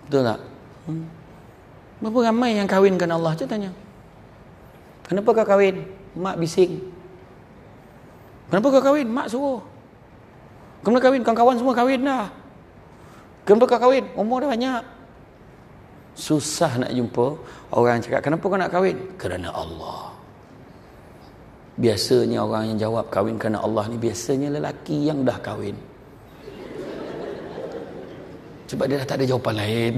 Betul tak? Hmm. Berapa ramai yang kahwin kena Allah je tanya. Kenapa kau kahwin? Mak bising. Kenapa kau kahwin? Mak suruh. Kenapa kahwin? Kawan-kawan semua kahwin dah. Kenapa kau kahwin? Umur dah banyak. Susah nak jumpa orang cakap kenapa kau nak kahwin? Kerana Allah. Biasanya orang yang jawab kahwin kerana Allah ni biasanya lelaki yang dah kahwin. Sebab dia dah tak ada jawapan lain.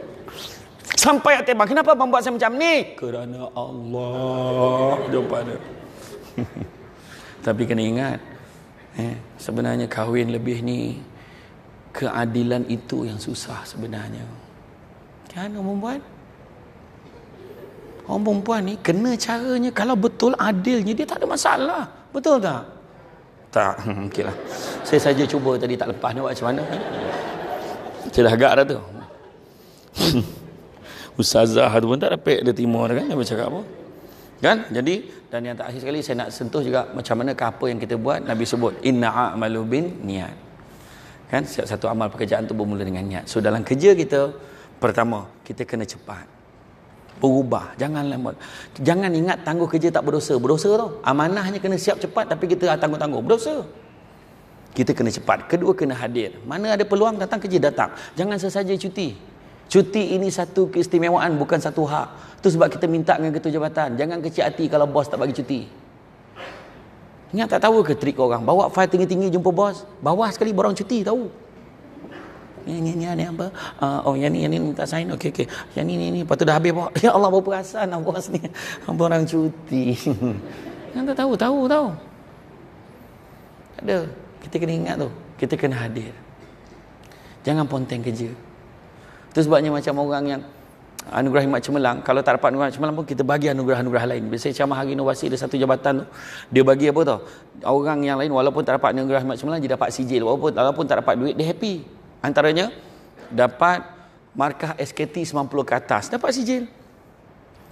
Sampai hati bang, kenapa bang buat saya macam ni? Kerana Allah jawapan dia. Tapi kena ingat, eh, sebenarnya kahwin lebih ni keadilan itu yang susah sebenarnya kan orang perempuan orang perempuan ni kena caranya kalau betul adilnya dia tak ada masalah betul tak tak okey lah saya saja cuba tadi tak lepas ni buat macam mana saya dah agak dah tu Ustazah tu pun tak dapat dia timur kan dia bercakap apa kan jadi dan yang tak terakhir sekali saya nak sentuh juga macam mana apa yang kita buat Nabi sebut inna malubin niat kan setiap satu amal pekerjaan tu bermula dengan niat so dalam kerja kita Pertama, kita kena cepat. Berubah. Jangan lama. Jangan ingat tangguh kerja tak berdosa. Berdosa tau. Amanahnya kena siap cepat tapi kita tangguh-tangguh. Berdosa. Kita kena cepat. Kedua, kena hadir. Mana ada peluang datang kerja, datang. Jangan sesaja cuti. Cuti ini satu keistimewaan, bukan satu hak. Itu sebab kita minta dengan ketua jabatan. Jangan kecil hati kalau bos tak bagi cuti. Ingat tak tahu ke trik orang? Bawa file tinggi-tinggi jumpa bos. Bawah sekali barang cuti, tahu yang ni ni apa uh, oh yang ni yang ni minta sign okey okey yang ni ni ni patut dah habis bawa. ya Allah bawa perasan lah bos ni hamba orang cuti kan tak tahu tahu tahu ada kita kena ingat tu kita kena hadir jangan ponteng kerja tu sebabnya macam orang yang anugerah himat cemerlang kalau tak dapat anugerah cemerlang pun kita bagi anugerah-anugerah lain biasanya macam hari inovasi ada satu jabatan tu dia bagi apa tau orang yang lain walaupun tak dapat anugerah himat cemerlang dia dapat sijil walaupun, walaupun tak dapat duit dia happy Antaranya dapat markah SKT 90 ke atas. Dapat sijil.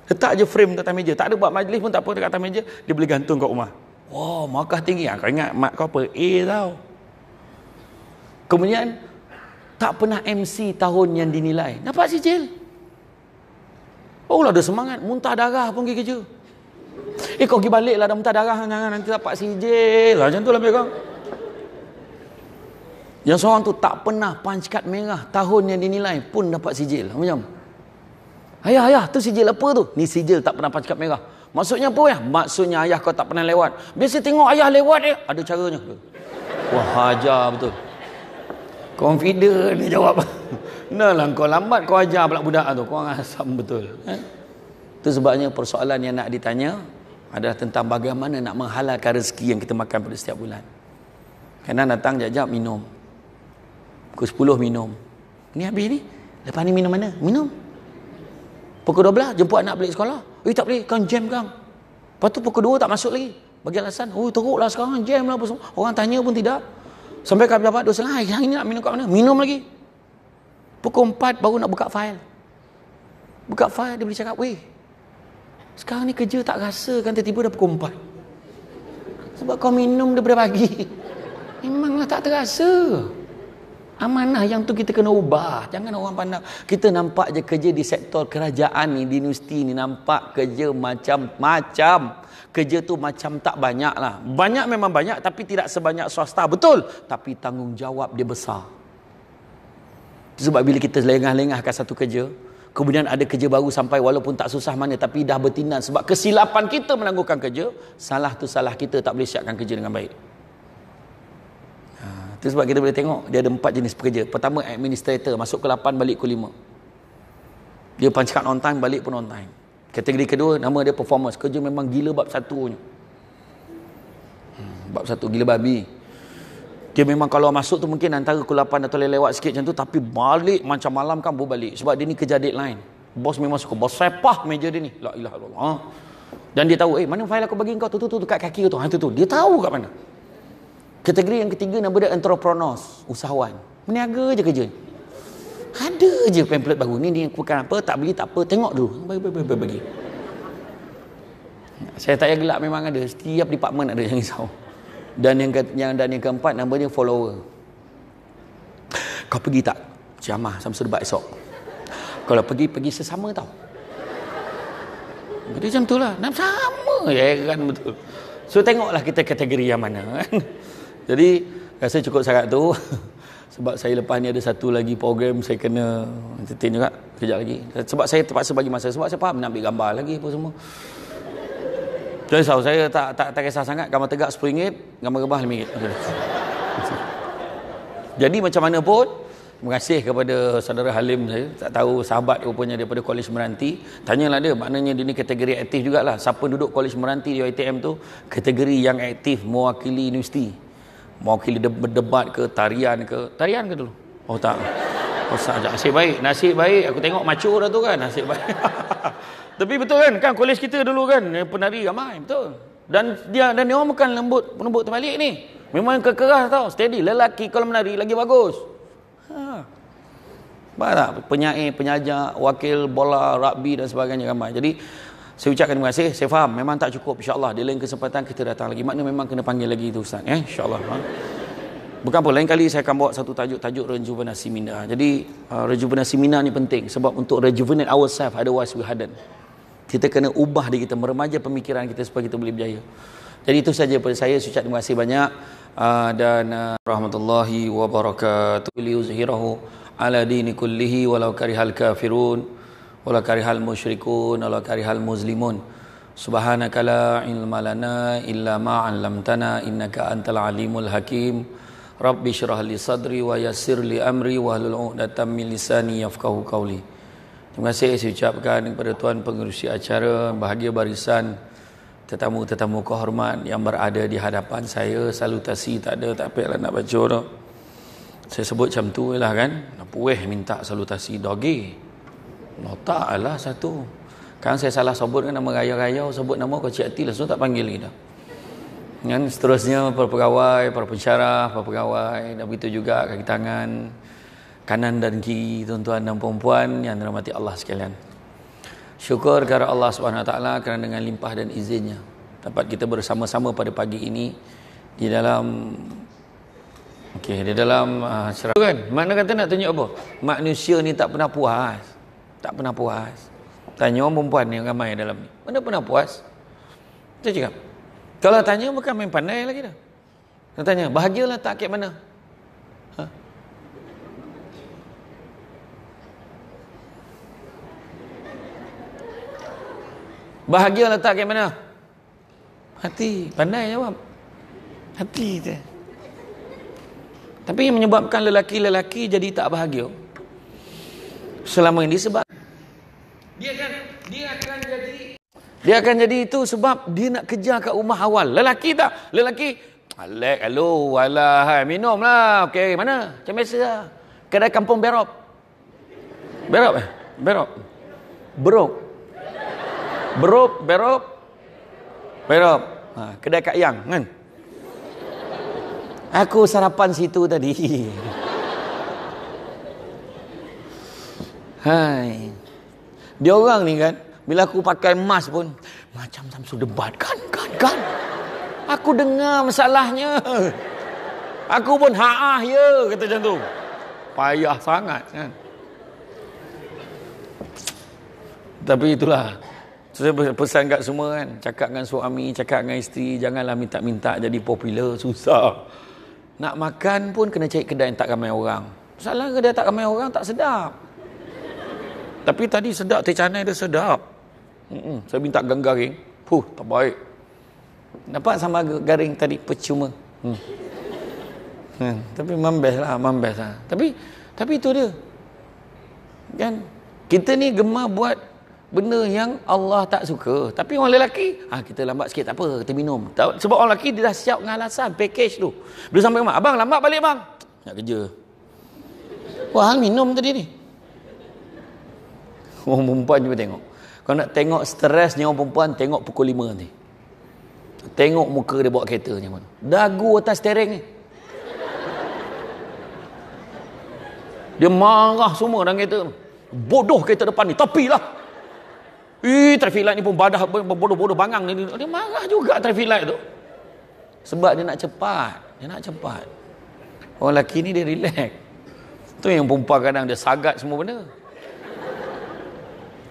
Letak je frame dekat meja. Tak ada buat majlis pun tak apa dekat atas meja, dia boleh gantung kat rumah. Wah, wow, markah tinggi. Ah, kau ingat mak kau apa? A tau. Kemudian tak pernah MC tahun yang dinilai. Dapat sijil. Oh, lah ada semangat. Muntah darah pun pergi kerja. Eh, kau pergi balik lah, Dah muntah darah. Jangan, nanti dapat sijil. Lah, macam tu lah, Bekong. Kan? Yang seorang tu tak pernah punch card merah tahun yang dinilai pun dapat sijil. Macam? Ayah, ayah, tu sijil apa tu? Ni sijil tak pernah punch card merah. Maksudnya apa ya? Maksudnya ayah kau tak pernah lewat. Biasa tengok ayah lewat ya, eh? ada caranya. Wah, hajar betul. Confident dia jawab. Nalah kau lambat kau ajar pula budak tu. Kau asam betul. Eh? Itu eh? sebabnya persoalan yang nak ditanya adalah tentang bagaimana nak menghalalkan rezeki yang kita makan pada setiap bulan. Kerana datang jajak minum. Pukul sepuluh minum. Ni habis ni. Lepas ni minum mana? Minum. Pukul dua 12 jemput anak balik sekolah. Eh tak boleh kan jam kan. Lepas tu pukul dua tak masuk lagi. Bagi alasan. Oh lah sekarang jam lah Orang tanya pun tidak. Sampai kami dapat dosa lah. Yang ini nak minum kat mana? Minum lagi. Pukul empat baru nak buka file. Buka file dia boleh cakap. Weh. Sekarang ni kerja tak rasa kan tiba-tiba dah pukul empat. Sebab kau minum daripada pagi. Memanglah Memanglah tak terasa. Amanah yang tu kita kena ubah. Jangan orang pandang. Kita nampak je kerja di sektor kerajaan ni, di universiti ni. Nampak kerja macam-macam. Kerja tu macam tak banyak lah. Banyak memang banyak tapi tidak sebanyak swasta. Betul. Tapi tanggungjawab dia besar. Sebab bila kita lengah-lengahkan satu kerja. Kemudian ada kerja baru sampai walaupun tak susah mana. Tapi dah bertindan sebab kesilapan kita menangguhkan kerja. Salah tu salah kita tak boleh siapkan kerja dengan baik. Itu sebab kita boleh tengok dia ada empat jenis pekerja. Pertama administrator masuk ke 8 balik ke 5. Dia punch out on time balik pun on time. Kategori kedua nama dia performance. Kerja memang gila bab satu. Hmm, bab satu gila babi. Dia memang kalau masuk tu mungkin antara ke 8 atau lewat sikit macam tu tapi balik macam malam kan baru balik. Sebab dia ni kerja deadline. Bos memang suka. Bos sepah meja dia ni. La ilah Allah. Ha? Dan dia tahu, eh mana file aku bagi kau tu tu tu dekat kaki tu tu. Ha, tu tu. Dia tahu kat mana. Kategori yang ketiga nama dia entrepreneurs, usahawan. Meniaga je kerja. Ada je pamphlet baru ni, ni bukan apa, tak beli tak apa, tengok dulu. Bagi, bagi, bagi, bagi. Saya tak payah gelap memang ada, setiap department ada yang risau. Dan yang, yang, dan yang keempat nama dia follower. Kau pergi tak? Ciamah sama serba esok. Kalau pergi, pergi sesama tau. Jadi macam tu lah, sama ya kan betul. So tengoklah kita kategori yang mana. Kan? Jadi rasa cukup syarat tu sebab saya lepas ni ada satu lagi program saya kena entertain juga kejap lagi. Sebab saya terpaksa bagi masa sebab saya faham nak ambil gambar lagi apa semua. Jadi saya saya tak tak tak kisah sangat gambar tegak RM10, gambar rebah RM5. Jadi macam mana pun Terima kasih kepada saudara Halim saya. Tak tahu sahabat rupanya daripada Kolej Meranti. Tanyalah dia, maknanya dia ni kategori aktif jugalah. Siapa duduk Kolej Meranti di UITM tu, kategori yang aktif mewakili universiti mewakili berdebat ke tarian ke tarian ke dulu oh tak oh, sahaja. nasib baik nasib baik aku tengok macu dah tu kan nasib baik tapi betul kan kan kolej kita dulu kan penari ramai betul dan dia dan dia makan lembut penumbuk terbalik ni memang kekerah tau steady lelaki kalau menari lagi bagus ha. Bapak tak? Penyair, penyajak, wakil bola, rugby dan sebagainya ramai. Jadi, saya ucapkan terima kasih. Saya faham. Memang tak cukup. Insya Allah, Di lain kesempatan kita datang lagi. Maknanya memang kena panggil lagi itu Ustaz. Eh? Ya? Allah. Ha? Bukan apa. Lain kali saya akan bawa satu tajuk. Tajuk rejuvenasi minda. Jadi uh, rejuvenasi minda ni penting. Sebab untuk rejuvenate ourselves. ada we hadden. Kita kena ubah diri kita. Meremaja pemikiran kita supaya kita boleh berjaya. Jadi itu saja daripada saya. Saya ucapkan terima kasih banyak. Uh, dan uh, rahmatullahi wabarakatuh. Liuzhirahu ala dini kullihi walau karihal kafirun wala karihal musyrikun wala karihal muslimun subhanaka la ilma lana illa ma 'allamtana innaka antal alimul hakim rabbi shrah li sadri wa yassir li amri wa hlul 'uqdatam min lisani yafqahu qawli terima kasih saya ucapkan kepada tuan pengerusi acara bahagia barisan tetamu-tetamu kehormat yang berada di hadapan saya salutasi tak ada tak payah nak baca no. saya sebut macam tu lah kan apa weh minta salutasi dogi Nota lah satu. Kan saya salah sebut kan nama raya-raya, sebut nama kau cik hati so tak panggil lagi dah. Dan seterusnya para pegawai, para pensyarah, para pegawai, dan begitu juga kaki tangan, kanan dan kiri tuan-tuan dan perempuan yang dirahmati Allah sekalian. Syukur kepada Allah SWT kerana dengan limpah dan izinnya dapat kita bersama-sama pada pagi ini di dalam Okey, di dalam uh, ah, syarat. Kan? Mana kata nak tunjuk apa? Manusia ni tak pernah puas tak pernah puas. Tanya orang perempuan ni yang ramai dalam ni. Mana pernah puas? Dia cakap. Kalau tanya bukan main pandai lagi dah. Dia tanya, bahagialah tak kek mana? Ha? Bahagialah tak kek mana? Hati. Pandai jawab. Hati je. Tapi yang menyebabkan lelaki-lelaki jadi tak bahagia. Selama ini sebab dia akan dia akan jadi dia akan jadi itu sebab dia nak kejar kat rumah awal. Lelaki tak? Lelaki, alek, alo, alah, minum lah. Okey, mana? Macam biasa lah. Kedai kampung berop. Berop eh? Berop. Berop. Berop, berop. Berop. Ha, kedai Kak Yang, kan? Aku sarapan situ tadi. Hai. Dia orang ni kan, bila aku pakai mask pun, macam Samsul debat. Kan, kan, kan. Aku dengar masalahnya. Aku pun ha'ah ha, ya, kata macam tu. Payah sangat kan. Tapi itulah. Saya pesan kat semua kan. Cakap dengan suami, cakap dengan isteri. Janganlah minta-minta jadi popular. Susah. Nak makan pun kena cari kedai yang tak ramai orang. salah kedai tak ramai orang tak sedap. Tapi tadi sedap teh canai dia sedap. Hmm, saya minta garing. Puh, tak baik. Dapat sama garing tadi percuma. Hmm. hmm. tapi membes lah, membes lah. Tapi tapi itu dia. Kan kita ni gemar buat benda yang Allah tak suka. Tapi orang lelaki, ah kita lambat sikit tak apa, kita minum. Sebab orang lelaki dia dah siap dengan alasan package tu. Bila sampai rumah, abang lambat balik bang. Nak kerja. Wah, minum tadi ni. Orang perempuan cuba tengok. Kalau nak tengok stresnya orang perempuan, tengok pukul lima nanti. Tengok muka dia bawa kereta ni. Dagu atas tereng ni. Dia marah semua dalam kereta. Bodoh kereta depan ni. Tapi lah. Eh, traffic light ni pun badah bodoh-bodoh bangang ni. Dia marah juga traffic light tu. Sebab dia nak cepat. Dia nak cepat. Orang lelaki ni dia relax. Tu yang perempuan kadang dia sagat semua benda.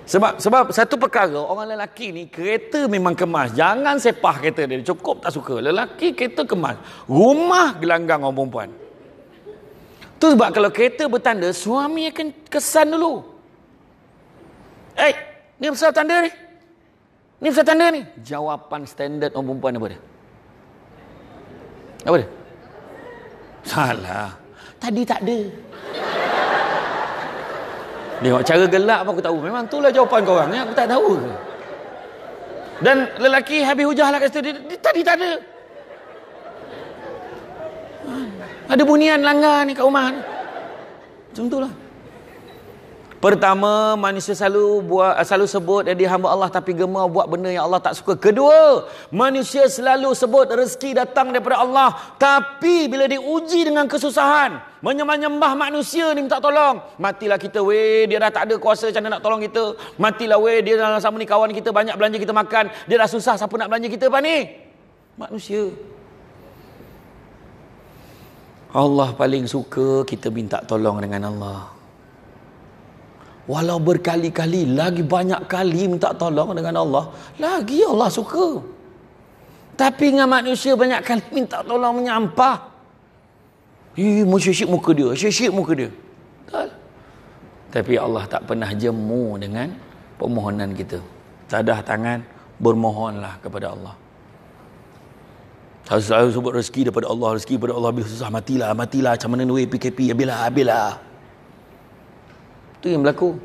Sebab sebab satu perkara orang lelaki ni kereta memang kemas. Jangan sepah kereta dia cukup tak suka. Lelaki kereta kemas. Rumah gelanggang orang perempuan. Tu sebab kalau kereta bertanda suami akan kesan dulu. Eh, ni besar tanda ni. Ni besar tanda ni. Jawapan standard orang perempuan apa dia? Apa dia? Salah. Tadi tak ada. Tengok cara gelak pun aku tahu. Memang itulah jawapan kau orang. Eh. Aku tak tahu ke? Dan lelaki habis hujah lah kat situ. Dia, dia, tadi tak ada. Ada bunian langgar ni kat rumah ni. Macam itulah. Pertama, manusia selalu buat eh, selalu sebut dia hamba Allah tapi gemar buat benda yang Allah tak suka. Kedua, manusia selalu sebut rezeki datang daripada Allah tapi bila diuji dengan kesusahan, menyembah manusia ni minta tolong, matilah kita weh, dia dah tak ada kuasa macam nak tolong kita. Matilah weh, dia dah sama ni kawan kita banyak belanja kita makan, dia dah susah siapa nak belanja kita apa ni? Manusia. Allah paling suka kita minta tolong dengan Allah. Walau berkali-kali lagi banyak kali minta tolong dengan Allah, lagi Allah suka. Tapi dengan manusia banyak kali minta tolong menyampah. Ih, musyik muka dia, syik muka dia. Betul. Tapi Allah tak pernah jemu dengan permohonan kita. Tadah tangan, bermohonlah kepada Allah. Saya sebut rezeki daripada Allah, rezeki daripada Allah. Bila susah, matilah, matilah. Macam mana ni, PKP, habislah, habislah. Itu yang berlaku.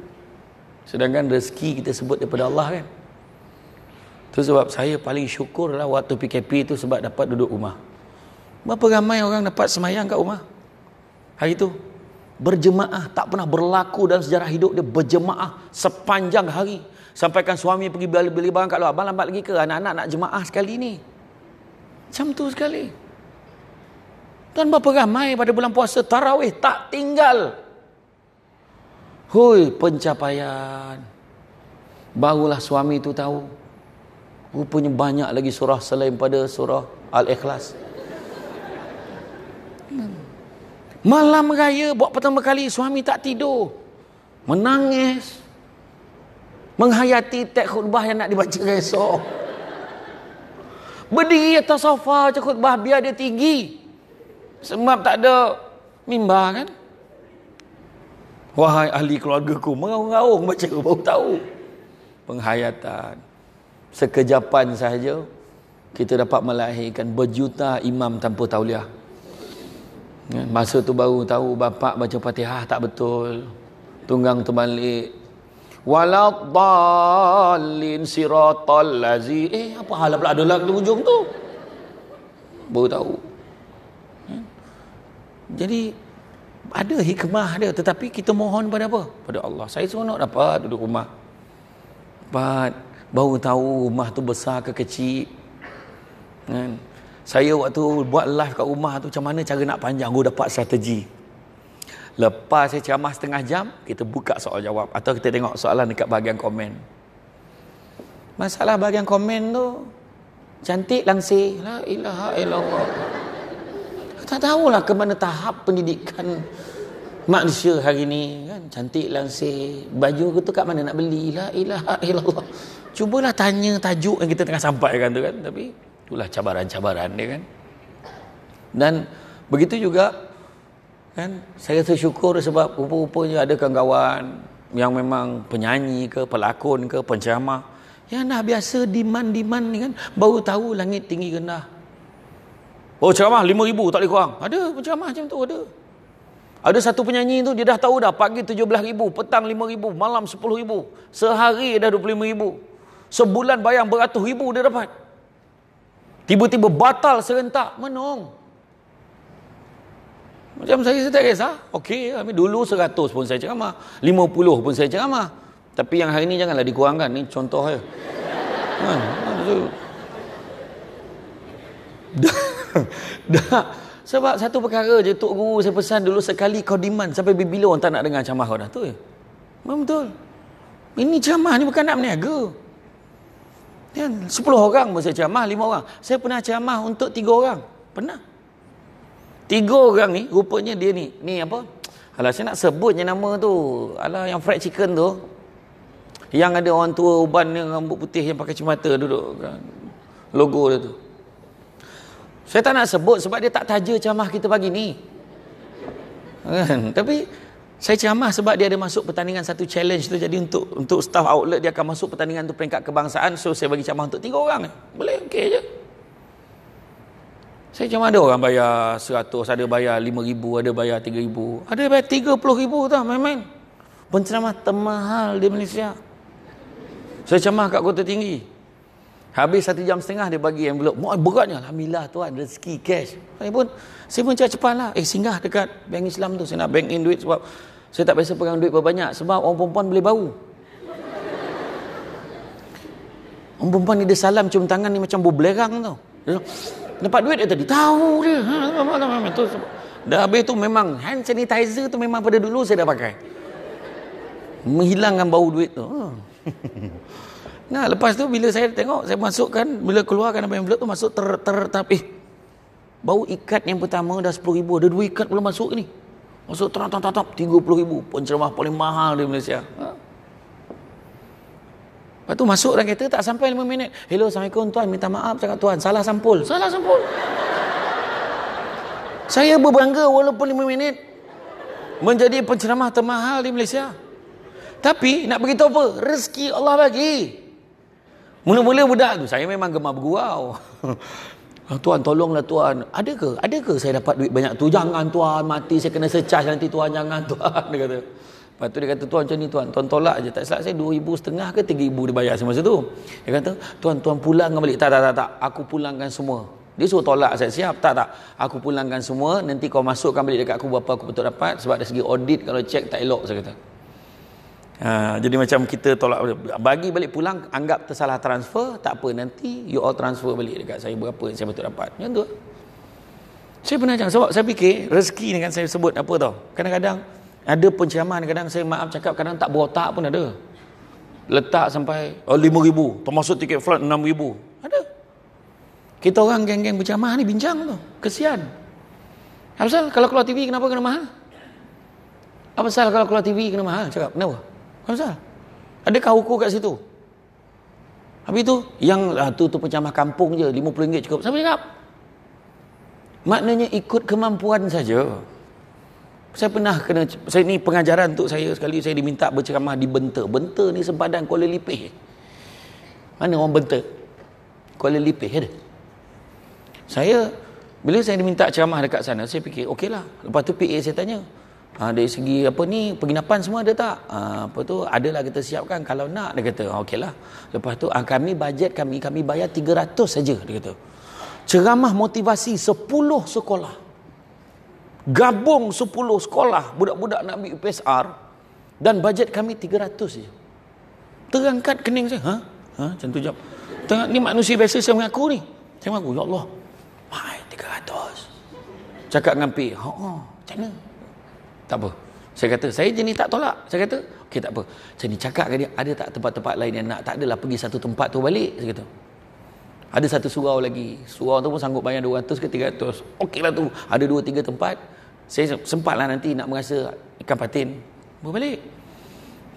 Sedangkan rezeki kita sebut daripada Allah kan. Itu sebab saya paling syukur lah waktu PKP itu sebab dapat duduk rumah. Berapa ramai orang dapat semayang kat rumah? Hari itu. Berjemaah. Tak pernah berlaku dalam sejarah hidup dia berjemaah sepanjang hari. Sampaikan suami pergi beli-beli barang kat luar. Abang lambat lagi ke? Anak-anak nak jemaah sekali ni. Macam tu sekali. Dan berapa ramai pada bulan puasa tarawih Tak tinggal. Hui pencapaian Barulah suami itu tahu Rupanya banyak lagi surah selain pada surah Al-Ikhlas Malam raya buat pertama kali suami tak tidur Menangis Menghayati teks khutbah yang nak dibaca esok Berdiri atas sofa cek khutbah biar dia tinggi Sebab tak ada mimbar kan Wahai ahli keluarga ku, mengaung-ngaung macam tu, baru tahu. Penghayatan. Sekejapan sahaja, kita dapat melahirkan berjuta imam tanpa tauliah. Ya, masa tu baru tahu bapak baca patihah tak betul. Tunggang tu Walau Waladdallin siratal lazi. Eh, apa hal pula ada lagu hujung tu? Baru tahu. Ya. Jadi, ada hikmah dia tetapi kita mohon pada apa pada Allah saya seronok dapat duduk rumah dapat baru tahu rumah tu besar ke kecil kan saya waktu buat live kat rumah tu macam mana cara nak panjang gua dapat strategi lepas saya ceramah setengah jam kita buka soal jawab atau kita tengok soalan dekat bahagian komen masalah bahagian komen tu cantik langsir la ilaha illallah tak tahulah ke mana tahap pendidikan manusia hari ini kan cantik langsir baju aku tu kat mana nak beli la ilaha illallah cubalah tanya tajuk yang kita tengah sampaikan tu kan tapi itulah cabaran-cabaran dia kan dan begitu juga kan saya syukur sebab rupa-rupanya ada kawan-kawan yang memang penyanyi ke pelakon ke penceramah yang dah biasa diman-diman ni kan baru tahu langit tinggi rendah Oh ceramah ribu tak boleh kurang. Ada ceramah macam tu ada. Ada satu penyanyi tu dia dah tahu dah pagi ribu, petang ribu, malam ribu, sehari dah ribu, Sebulan bayang beratus ribu dia dapat. Tiba-tiba batal serentak menung. Macam saya, saya tak kisah. Okey, ambil dulu 100 pun saya ceramah. 50 pun saya ceramah. Tapi yang hari ni janganlah dikurangkan. Ini contoh saja. Kan? Ha, Dah Sebab satu perkara je Tok Guru saya pesan dulu sekali kau diman sampai bila orang tak nak dengar ceramah kau dah tu. Memang betul. Ini ceramah ni bukan nak berniaga. Ya, 10 orang pun saya ceramah, 5 orang. Saya pernah ceramah untuk 3 orang. Pernah. 3 orang ni rupanya dia ni, ni apa? Alah saya nak sebut je nama tu. Alah yang fried chicken tu. Yang ada orang tua uban ni rambut putih yang pakai cermata duduk kan, Logo dia tu. Saya tak nak sebut sebab dia tak taja ceramah kita pagi ni. Kan? Tapi saya ceramah sebab dia ada masuk pertandingan satu challenge tu jadi untuk untuk staff outlet dia akan masuk pertandingan tu peringkat kebangsaan so saya bagi ceramah untuk tiga orang. Boleh okey je. Saya cuma ada orang bayar seratus, ada bayar lima ribu, ada bayar tiga ribu. Ada bayar tiga puluh ribu tau, main-main. Penceramah termahal di Malaysia. Saya cuma kat kota tinggi. Habis satu jam setengah dia bagi belum, Muat beratnya. Alhamdulillah ada rezeki cash. Saya pun saya pun cepat-cepat lah. Eh singgah dekat bank Islam tu. Saya nak bank in duit sebab saya tak biasa pegang duit berbanyak. Sebab orang perempuan boleh bau. Orang perempuan ni dia salam cium tangan ni macam berbelerang tau. Dapat duit dia tadi. Tahu dia. Ha, ha, ha, dah habis tu memang hand sanitizer tu memang pada dulu saya dah pakai. Menghilangkan bau duit tu. Nah, lepas tu bila saya tengok, saya masukkan, bila keluarkan apa yang envelope tu masuk ter ter tapi eh, bau ikat yang pertama dah sepuluh ribu ada dua ikat belum masuk ni. Masuk ter ter ter ter tiga puluh ribu penceramah paling mahal di Malaysia. Ha? Lepas tu masuk orang kereta tak sampai lima minit. Hello, Assalamualaikum tuan, minta maaf cakap tuan, salah sampul. Salah sampul. saya berbangga walaupun lima minit menjadi penceramah termahal di Malaysia. Tapi nak beritahu apa? Rezeki Allah bagi. Mula-mula budak tu saya memang gemar bergurau. Ah, tuan tolonglah tuan. Ada ke? saya dapat duit banyak tu? Jangan tuan mati saya kena secas nanti tuan jangan tuan dia kata. Lepas tu dia kata tuan macam ni tuan. Tuan tolak aje. Tak salah saya 2000 setengah ke 3000 dia bayar semasa tu. Dia kata tuan tuan pulangkan balik. Tak tak tak tak. Aku pulangkan semua. Dia suruh tolak saya siap. Tak tak. Aku pulangkan semua. Nanti kau masukkan balik dekat aku berapa aku betul dapat. Sebab dari segi audit kalau cek tak elok saya kata. Ha, jadi macam kita tolak bagi balik pulang anggap tersalah transfer tak apa nanti you all transfer balik dekat saya berapa yang saya betul dapat macam tu saya pernah cakap sebab saya fikir rezeki ni kan saya sebut apa tau kadang-kadang ada penciaman kadang saya maaf cakap kadang tak berotak pun ada letak sampai RM5,000 oh, termasuk tiket flight RM6,000 ada kita orang geng-geng penciaman ni bincang tu kesian apa kalau keluar TV kenapa kena mahal apa kalau keluar TV kena mahal cakap kenapa Kenapa? Adakah hukum kat situ? Habis tu, yang ah, tu tu pencamah kampung je, RM50 cukup. Siapa cakap? Maknanya ikut kemampuan saja. Saya pernah kena, saya ni pengajaran untuk saya sekali, saya diminta berceramah di Benta. Benta ni sempadan Kuala Lipih. Mana orang Benta? Kuala Lipih ada. Saya, bila saya diminta ceramah dekat sana, saya fikir, okeylah. Lepas tu PA saya tanya, Ha, dari segi apa ni penginapan semua ada tak? Ha, apa tu? Adalah kita siapkan kalau nak dia kata. Ah, okeylah. Lepas tu ha, kami bajet kami kami bayar 300 saja dia kata. Ceramah motivasi 10 sekolah. Gabung 10 sekolah budak-budak nak ambil UPSR dan bajet kami 300 saja. Terangkat kening saya. Ha? Ha? Macam tu jawab. ni manusia biasa saya mengaku ni. Saya mengaku. Ya Allah. Hai, 300. Cakap dengan P. Ha, ha Macam mana? Tak apa. Saya kata, saya jenis tak tolak. Saya kata, okey tak apa. Saya ni cakap ke dia, ada tak tempat-tempat lain yang nak? Tak adalah pergi satu tempat tu balik. Saya kata, ada satu surau lagi. Surau tu pun sanggup bayar 200 ke 300. Okey lah tu. Ada 2-3 tempat. Saya sempat lah nanti nak merasa ikan patin. balik?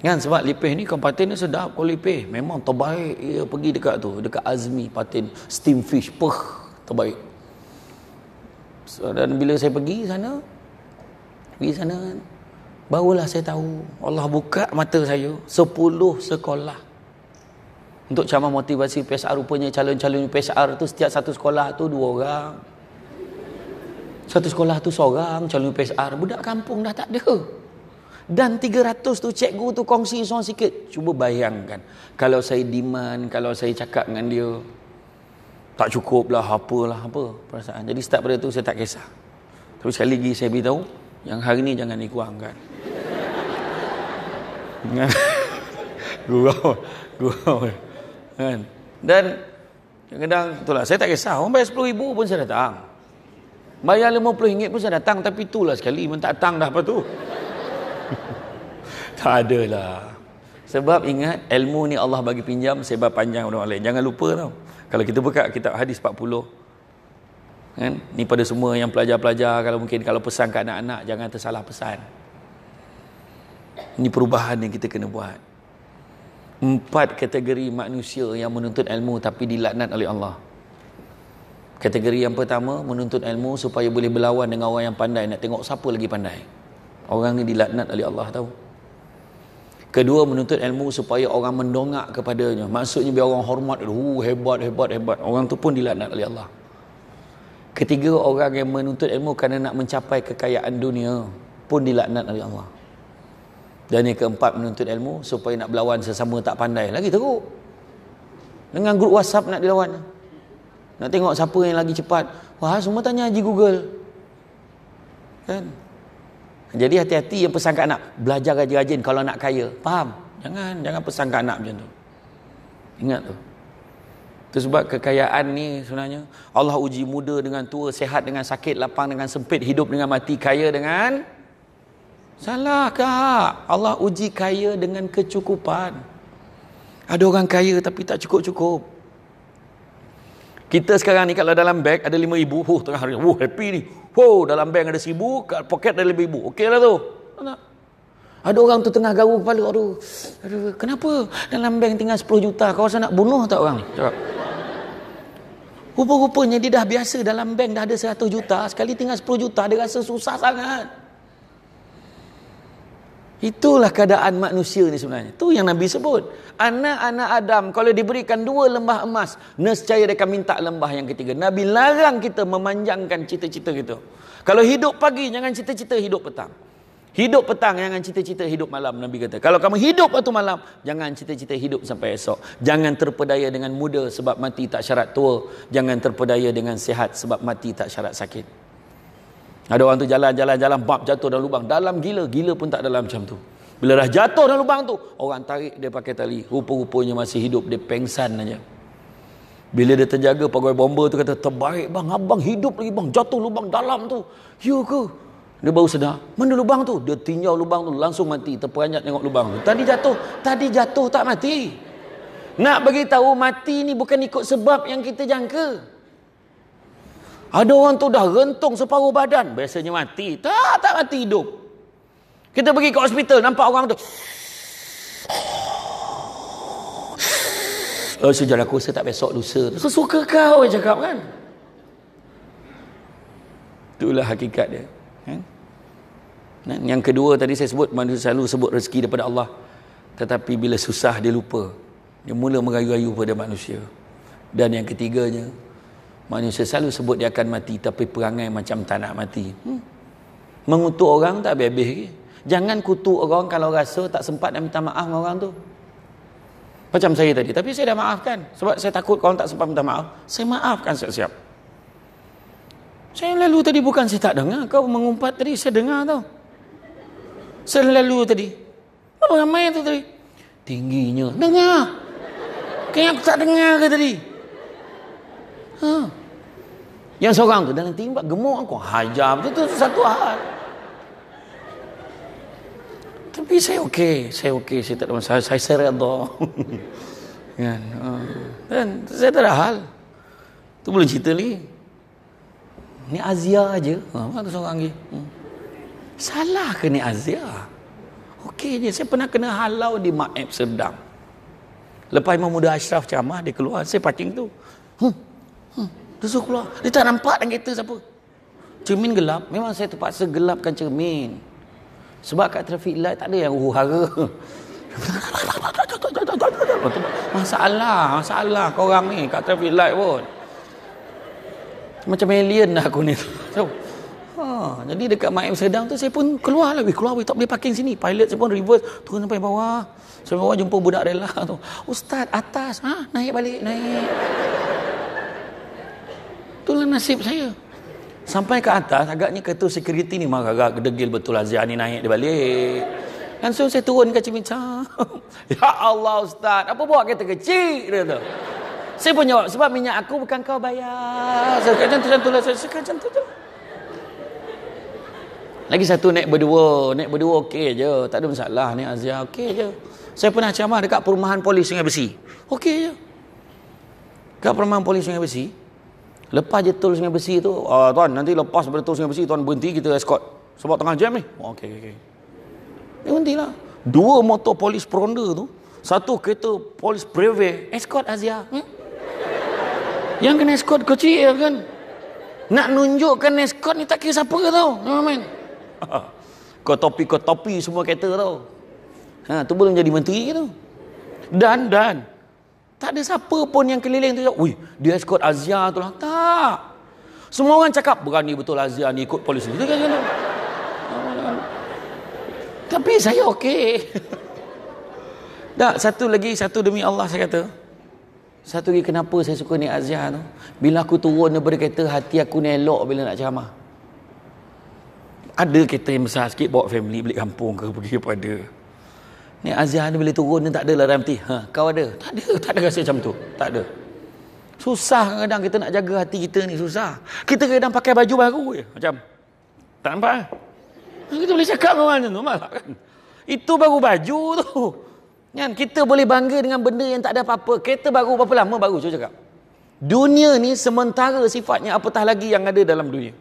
Kan sebab lipih ni, ikan patin ni sedap kalau lipih. Memang terbaik. Ya, pergi dekat tu. Dekat Azmi patin. Steam fish. Puh. Terbaik. dan bila saya pergi sana, pergi sana kan? barulah saya tahu Allah buka mata saya sepuluh sekolah untuk cama motivasi PSR rupanya calon-calon PSR tu setiap satu sekolah tu dua orang satu sekolah tu seorang calon PSR budak kampung dah tak ada dan tiga ratus tu cikgu tu kongsi seorang sikit cuba bayangkan kalau saya demand kalau saya cakap dengan dia tak cukup lah apalah apa perasaan jadi start pada tu saya tak kisah tapi sekali lagi saya beritahu yang hari ni jangan ikut angkat. gurau, gurau. Kan? Dan kadang-kadang itulah saya tak kisah. Orang bayar 10 ribu pun saya datang. Bayar 50 ringgit pun saya datang tapi itulah sekali men tak datang dah apa tu. tak adalah. Sebab ingat ilmu ni Allah bagi pinjam sebab panjang orang lain. Jangan lupa tau. Kalau kita buka kitab hadis 40, kan? ni pada semua yang pelajar-pelajar kalau mungkin kalau pesan ke anak-anak jangan tersalah pesan ini perubahan yang kita kena buat empat kategori manusia yang menuntut ilmu tapi dilaknat oleh Allah kategori yang pertama menuntut ilmu supaya boleh berlawan dengan orang yang pandai nak tengok siapa lagi pandai orang ni dilaknat oleh Allah tahu kedua menuntut ilmu supaya orang mendongak kepadanya maksudnya biar orang hormat oh, hebat hebat hebat orang tu pun dilaknat oleh Allah Ketiga orang yang menuntut ilmu kerana nak mencapai kekayaan dunia pun dilaknat oleh Allah. Dan yang keempat menuntut ilmu supaya nak berlawan sesama tak pandai. Lagi teruk. Dengan grup WhatsApp nak dilawan. Nak tengok siapa yang lagi cepat. Wah, semua tanya di Google. Kan? Jadi hati-hati yang pesan kat anak. Belajar rajin-rajin kalau nak kaya. Faham? Jangan jangan pesan kat anak macam tu. Ingat tu. Itu sebab kekayaan ni sebenarnya Allah uji muda dengan tua, sehat dengan sakit, lapang dengan sempit, hidup dengan mati, kaya dengan Salah kak. Allah uji kaya dengan kecukupan. Ada orang kaya tapi tak cukup-cukup. Kita sekarang ni kalau dalam beg ada lima ibu. Huh, tengah hari. Huh, happy ni. Huh, dalam beg ada seibu. Kat poket ada lima ibu. Okey lah tu. Tak, tak. Ada orang tu tengah garu kepala, aduh, aduh, kenapa dalam bank tinggal 10 juta, kau rasa nak bunuh tak orang? Cakap. Rupa-rupanya dia dah biasa dalam bank dah ada 100 juta, sekali tinggal 10 juta, dia rasa susah sangat. Itulah keadaan manusia ni sebenarnya. Tu yang Nabi sebut. Anak-anak Adam kalau diberikan dua lembah emas, nescaya mereka akan minta lembah yang ketiga. Nabi larang kita memanjangkan cita-cita kita. Kalau hidup pagi jangan cita-cita hidup petang. Hidup petang jangan cita-cita hidup malam Nabi kata. Kalau kamu hidup waktu malam, jangan cita-cita hidup sampai esok. Jangan terpedaya dengan muda sebab mati tak syarat tua. Jangan terpedaya dengan sihat sebab mati tak syarat sakit. Ada orang tu jalan-jalan-jalan bab jatuh dalam lubang. Dalam gila, gila pun tak dalam macam tu. Bila dah jatuh dalam lubang tu, orang tarik dia pakai tali. Rupa-rupanya masih hidup, dia pengsan aja. Bila dia terjaga, pegawai bomba tu kata, terbaik bang, abang hidup lagi bang, jatuh lubang dalam tu. Ya ke? Dia baru sedar. Mana lubang tu? Dia tinjau lubang tu. Langsung mati. Terperanjat tengok lubang tu. Tadi jatuh. Tadi jatuh tak mati. Nak bagi tahu mati ni bukan ikut sebab yang kita jangka. Ada orang tu dah rentung separuh badan. Biasanya mati. Tak, tak mati hidup. Kita pergi ke hospital. Nampak orang tu. Oh, eh, sejarah aku rasa tak besok lusa. Suka kau yang cakap kan? Itulah hakikat dia. Yang kedua tadi saya sebut manusia selalu sebut rezeki daripada Allah. Tetapi bila susah dia lupa. Dia mula mengayu-ayu pada manusia. Dan yang ketiganya manusia selalu sebut dia akan mati tapi perangai macam tak nak mati. Hmm. Mengutuk orang tak habis-habis Jangan kutuk orang kalau rasa tak sempat nak minta maaf dengan orang tu. Macam saya tadi. Tapi saya dah maafkan. Sebab saya takut kau tak sempat minta maaf. Saya maafkan siap-siap. Saya lalu tadi bukan saya tak dengar. Kau mengumpat tadi saya dengar tau selalu tadi. apa ramai tu tadi. Tingginya. Dengar. Kayak aku tak dengar ke tadi? Ha. Yang seorang tu dalam timbak gemuk aku hajar tu tu satu hal. Tapi saya okey, saya okey, saya tak ada masalah, saya saya redha. Kan. Ha. Dan saya tak ada hal. Tu boleh cerita lagi. Ni Azia aje. Ha, tu seorang lagi. Hmm. Salah ke ni Azia? Okey je. Saya pernah kena halau di Ma'ib Serdang. Lepas Imam Muda Ashraf ceramah, dia keluar. Saya parking tu. Hmm. Hmm. Dia suruh keluar. Dia tak nampak dalam kereta siapa. Cermin gelap. Memang saya terpaksa gelapkan cermin. Sebab kat traffic light tak ada yang huhara. masalah. Masalah korang ni kat traffic light pun. Macam alien lah aku ni. Ha, jadi dekat Maim Sedang tu saya pun keluar lah. Weh, keluar, weh, tak boleh parking sini. Pilot saya pun reverse, turun sampai bawah. Sampai bawah jumpa budak rela tu. Ustaz, atas. Ha, naik balik, naik. Itulah nasib saya. Sampai ke atas, agaknya ketua security ni marah agak degil betul lah. Zia ni naik dia balik. so saya turun ke cimicam. ya Allah Ustaz, apa buat kereta kecil? Dia tu. Saya pun jawab, sebab minyak aku bukan kau bayar. Saya kata macam tu, macam tu, lah. macam tu. Macam lah. tu, lagi satu naik berdua, naik berdua okey je, tak ada masalah ni Azia okey je. Saya pernah ceramah dekat perumahan polis Sungai Besi. Okey je. Dekat perumahan polis Sungai Besi. Lepas je tol Sungai Besi tu, uh, tuan nanti lepas pada tol Sungai Besi tuan berhenti kita escort sebab tengah jam ni. Oh, okey okey okey. Ni eh, berhentilah. Dua motor polis peronda tu, satu kereta polis Brave escort Azia. Hmm? Yang kena escort kecil kan? Nak nunjukkan escort ni tak kira siapa tau. Amin. Oh, Kau topi, kau topi semua kereta tau. Ha, tu belum jadi menteri tu. Dan, dan. Tak ada siapa pun yang keliling tu. Ui, dia escort Azia tu lah. Tak. Semua orang cakap, berani betul Azia ni ikut polis. Itu kan, kan. Tapi saya okey. tak, satu lagi, satu demi Allah saya kata. Satu lagi kenapa saya suka ni Azia tu. Bila aku turun daripada kereta, hati aku ni elok bila nak ceramah. Ada kereta yang besar sikit bawa family balik kampung ke pergi kepada. Ni Azia ni bila turun ni tak ada lah dalam hati. Ha, kau ada? Tak ada. Tak ada rasa macam tu. Tak ada. Susah kadang kita nak jaga hati kita ni. Susah. Kita kadang pakai baju baru je. Macam. Tak nampak kan? Kita boleh cakap dengan orang tu. Malah kan? Itu baru baju tu. Kan? Kita boleh bangga dengan benda yang tak ada apa-apa. Kereta baru berapa lama baru. Cuba cakap. Dunia ni sementara sifatnya apatah lagi yang ada dalam dunia.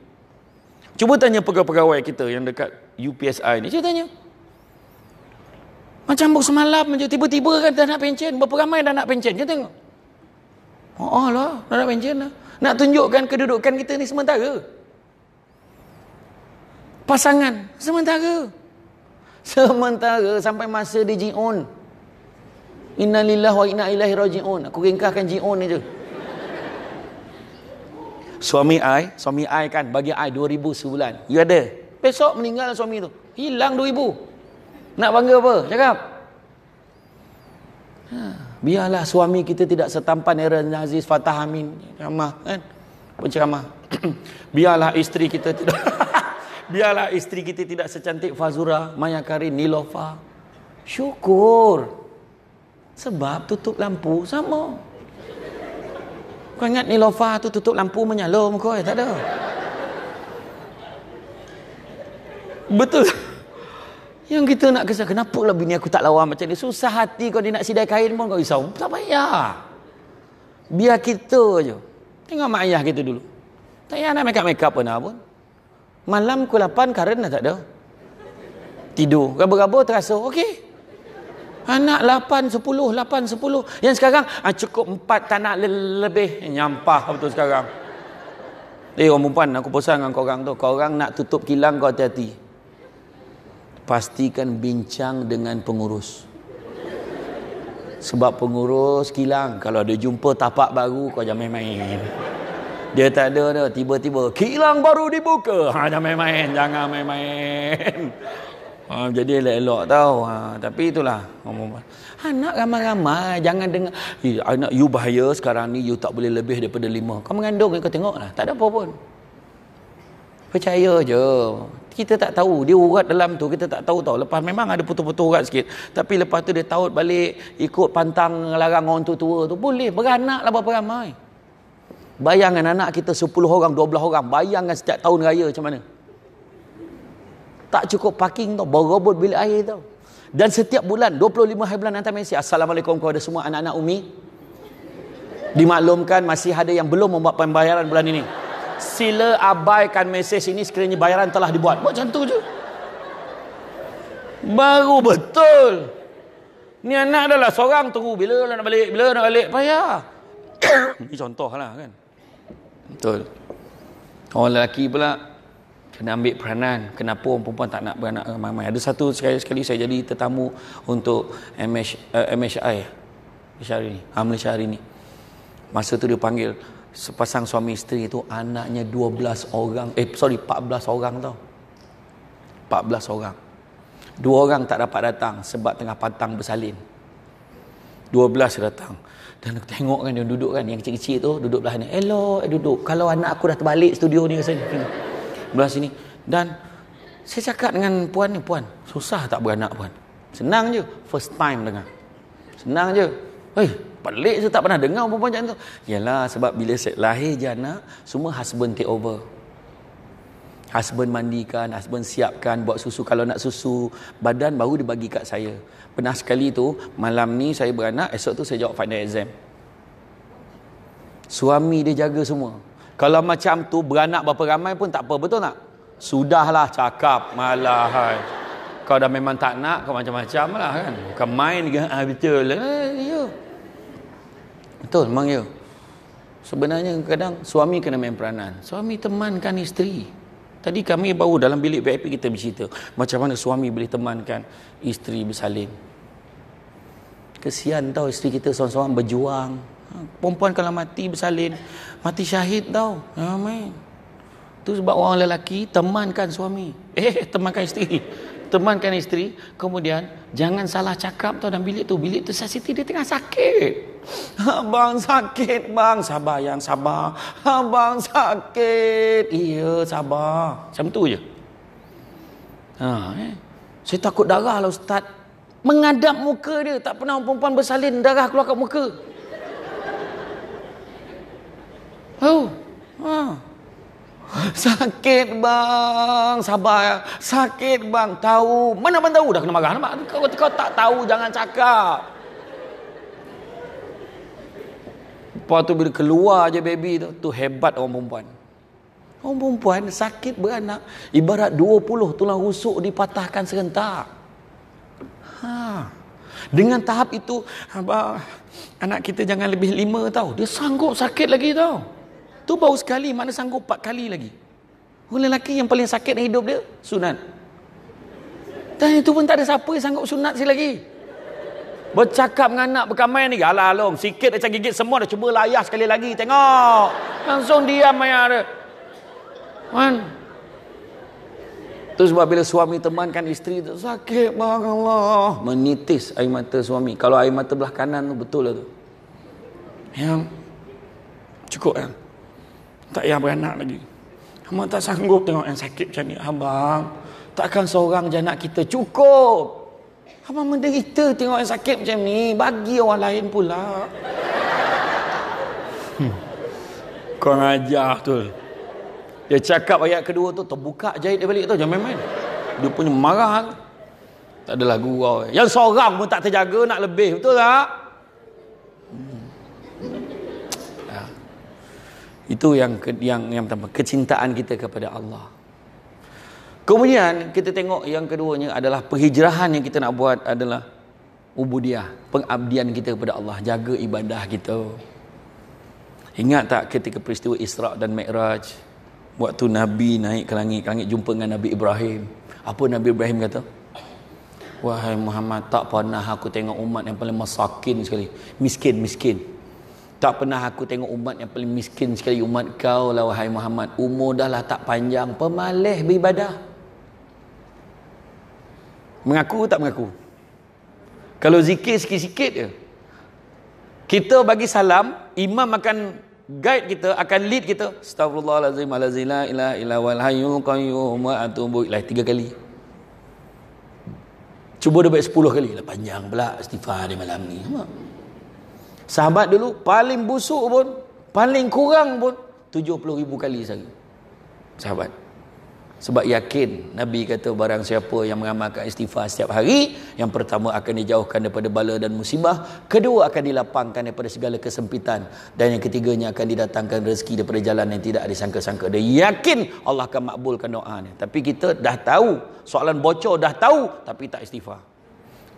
Cuba tanya pegawai-pegawai kita yang dekat UPSI ni. Cuba tanya. Macam buk semalam macam tiba-tiba kan dah nak pencen. Berapa ramai dah nak pencen? Cuba tengok. Oh, oh lah, dah nak pencen lah. Nak tunjukkan kedudukan kita ni sementara. Pasangan, sementara. Sementara sampai masa di jion. Innalillah wa inna ilahi roji'un. Aku ringkahkan jion ni je suami I, suami I kan bagi I 2000 sebulan. You ada? Besok meninggal suami tu. Hilang 2000. Nak bangga apa? Cakap. Ha, biarlah suami kita tidak setampan Aaron Aziz Fatah Amin ceramah kan. Penceramah. biarlah isteri kita tidak biarlah isteri kita tidak secantik Fazura, Maya Karin, Nilofa. Syukur. Sebab tutup lampu sama. Kau ingat ni lofa tu tutup lampu menyala, kau eh? Ya? Tak ada. Betul. Yang kita nak kisah, kenapa lah bini aku tak lawan macam ni? Susah hati kau dia nak sidai kain pun kau risau. Tak payah. Biar kita je. Tengok mak ayah kita dulu. Tak payah nak make up-make up pun, lah pun. Malam ke lapan karen dah tak ada. Tidur. Gaba-gaba terasa. Okey. Anak 8, 10, 8, 10. Yang sekarang ah, cukup 4 tak nak lebih. Nyampah betul sekarang. Eh orang perempuan aku pesan dengan korang tu. Korang nak tutup kilang kau hati-hati. Pastikan bincang dengan pengurus. Sebab pengurus kilang. Kalau dia jumpa tapak baru kau jangan main-main. Dia tak ada Tiba-tiba kilang baru dibuka. Ha, jangan main-main. Jangan main-main. Ha, jadi elok-elok tau. Ha, tapi itulah. Anak ha, ramai-ramai. Jangan dengar. anak eh, you bahaya sekarang ni. You tak boleh lebih daripada lima. Kau mengandung kau tengok lah. Tak ada apa pun. Percaya je. Kita tak tahu. Dia urat dalam tu. Kita tak tahu tau. Lepas memang ada putu-putu urat sikit. Tapi lepas tu dia taut balik. Ikut pantang larang orang tu tua tu. Boleh. Beranak lah berapa ramai. Bayangkan anak kita 10 orang, belah orang. Bayangkan setiap tahun raya macam mana tak cukup parking tau baru robot bilik air tau dan setiap bulan 25 hari bulan nanti mesej Assalamualaikum kepada semua anak-anak Umi dimaklumkan masih ada yang belum membuat pembayaran bulan ini sila abaikan mesej ini sekiranya bayaran telah dibuat Buat macam tu je baru betul ni anak adalah seorang tunggu bila nak balik bila nak balik payah Ini contoh lah kan betul orang lelaki pula kena ambil peranan kenapa orang perempuan tak nak beranak ramai-ramai ada satu sekali sekali saya jadi tetamu untuk MH, uh, eh, MHI Malaysia hari ni ha, ah, Malaysia hari ni masa tu dia panggil sepasang suami isteri tu anaknya 12 orang eh sorry 14 orang tau 14 orang Dua orang tak dapat datang sebab tengah patang bersalin. Dua belas datang. Dan tengok kan dia duduk kan. Yang kecil-kecil tu duduk belah ni. Hello, eh, duduk. Kalau anak aku dah terbalik studio ni ke sini belah sini. Dan saya cakap dengan puan ni, puan, susah tak beranak puan. Senang je, first time dengar. Senang je. Hei, pelik je tak pernah dengar perempuan macam tu. Yalah, sebab bila saya lahir je anak, semua husband take over. Husband mandikan, husband siapkan, buat susu kalau nak susu. Badan baru dia bagi kat saya. Pernah sekali tu, malam ni saya beranak, esok tu saya jawab final exam. Suami dia jaga semua. Kalau macam tu beranak berapa ramai pun tak apa, betul tak? Sudahlah cakap malahai Kau dah memang tak nak, kau macam-macam lah kan. kau main ke, ah, betul. Eh, ya. Betul, memang ya. Sebenarnya kadang suami kena main peranan. Suami temankan isteri. Tadi kami baru dalam bilik VIP kita bercerita. Macam mana suami boleh temankan isteri bersalin. Kesian tau isteri kita seorang-seorang berjuang. Perempuan kalau mati bersalin, mati syahid tau. Amin. Ya, tu sebab orang lelaki temankan suami. Eh, temankan isteri. Temankan isteri, kemudian jangan salah cakap tau dalam bilik tu. Bilik tu sensitif dia tengah sakit. Abang sakit, bang. Sabar yang sabar. Abang ha, sakit. Iya, sabar. Macam tu je. Ha, eh. Saya takut darah lah ustaz. Mengadap muka dia. Tak pernah perempuan bersalin darah keluar kat muka. Oh. Ha. Sakit bang, sabar. Sakit bang, tahu. Mana bang tahu dah kena marah nampak. Kau, kau tak tahu jangan cakap. Lepas tu bila keluar je baby tu, tu hebat orang perempuan. Orang perempuan sakit beranak, ibarat 20 tulang rusuk dipatahkan serentak. Ha. Dengan tahap itu, abang, anak kita jangan lebih lima tau. Dia sanggup sakit lagi tau. Tu baru sekali, mana sanggup empat kali lagi. Orang lelaki yang paling sakit dalam hidup dia, sunat. Dan itu pun tak ada siapa yang sanggup sunat si lagi. Bercakap dengan anak berkamai ni, alah alam, sikit macam gigit semua dah cuba layah sekali lagi, tengok. Langsung diam maya dia. Man. Itu sebab bila suami temankan isteri tu, sakit bang Allah. Menitis air mata suami. Kalau air mata belah kanan tu, betul lah tu. Yang cukup kan? Eh? Tak payah beranak lagi. Hamba tak sanggup tengok yang sakit macam ni. Abang, takkan seorang je kita cukup. Hamba menderita tengok yang sakit macam ni. Bagi orang lain pula. Hmm. Kau ajar tu. Dia cakap ayat kedua tu, terbuka jahit dia balik tu. Jangan main-main. Dia punya marah. Tak adalah gurau. Yang seorang pun tak terjaga, nak lebih. Betul tak? Itu yang yang yang pertama, kecintaan kita kepada Allah. Kemudian kita tengok yang keduanya adalah perhijrahan yang kita nak buat adalah ubudiah, pengabdian kita kepada Allah, jaga ibadah kita. Ingat tak ketika peristiwa Isra' dan Mi'raj? Waktu Nabi naik ke langit, ke langit jumpa dengan Nabi Ibrahim. Apa Nabi Ibrahim kata? Wahai Muhammad, tak pernah aku tengok umat yang paling masakin sekali. Miskin, miskin. Tak pernah aku tengok umat yang paling miskin sekali umat kau lah wahai Muhammad. Umur dah lah tak panjang. Pemalih beribadah. Mengaku tak mengaku? Kalau zikir sikit-sikit je. Kita bagi salam, imam akan guide kita, akan lead kita. Astagfirullahalazim alazila ilah ilah wal hayyul qayyum wa atubu ilaih. Tiga kali. Cuba dia buat sepuluh kali. Lah, panjang pula istighfar di malam ni. Apa? Sahabat dulu paling busuk pun paling kurang pun ribu kali sehari. Sahabat. Sebab yakin Nabi kata barang siapa yang mengamalkan istighfar setiap hari, yang pertama akan dijauhkan daripada bala dan musibah, kedua akan dilapangkan daripada segala kesempitan dan yang ketiganya akan didatangkan rezeki daripada jalan yang tidak disangka-sangka. Dia yakin Allah akan makbulkan doa ni. Tapi kita dah tahu, soalan bocor dah tahu tapi tak istighfar.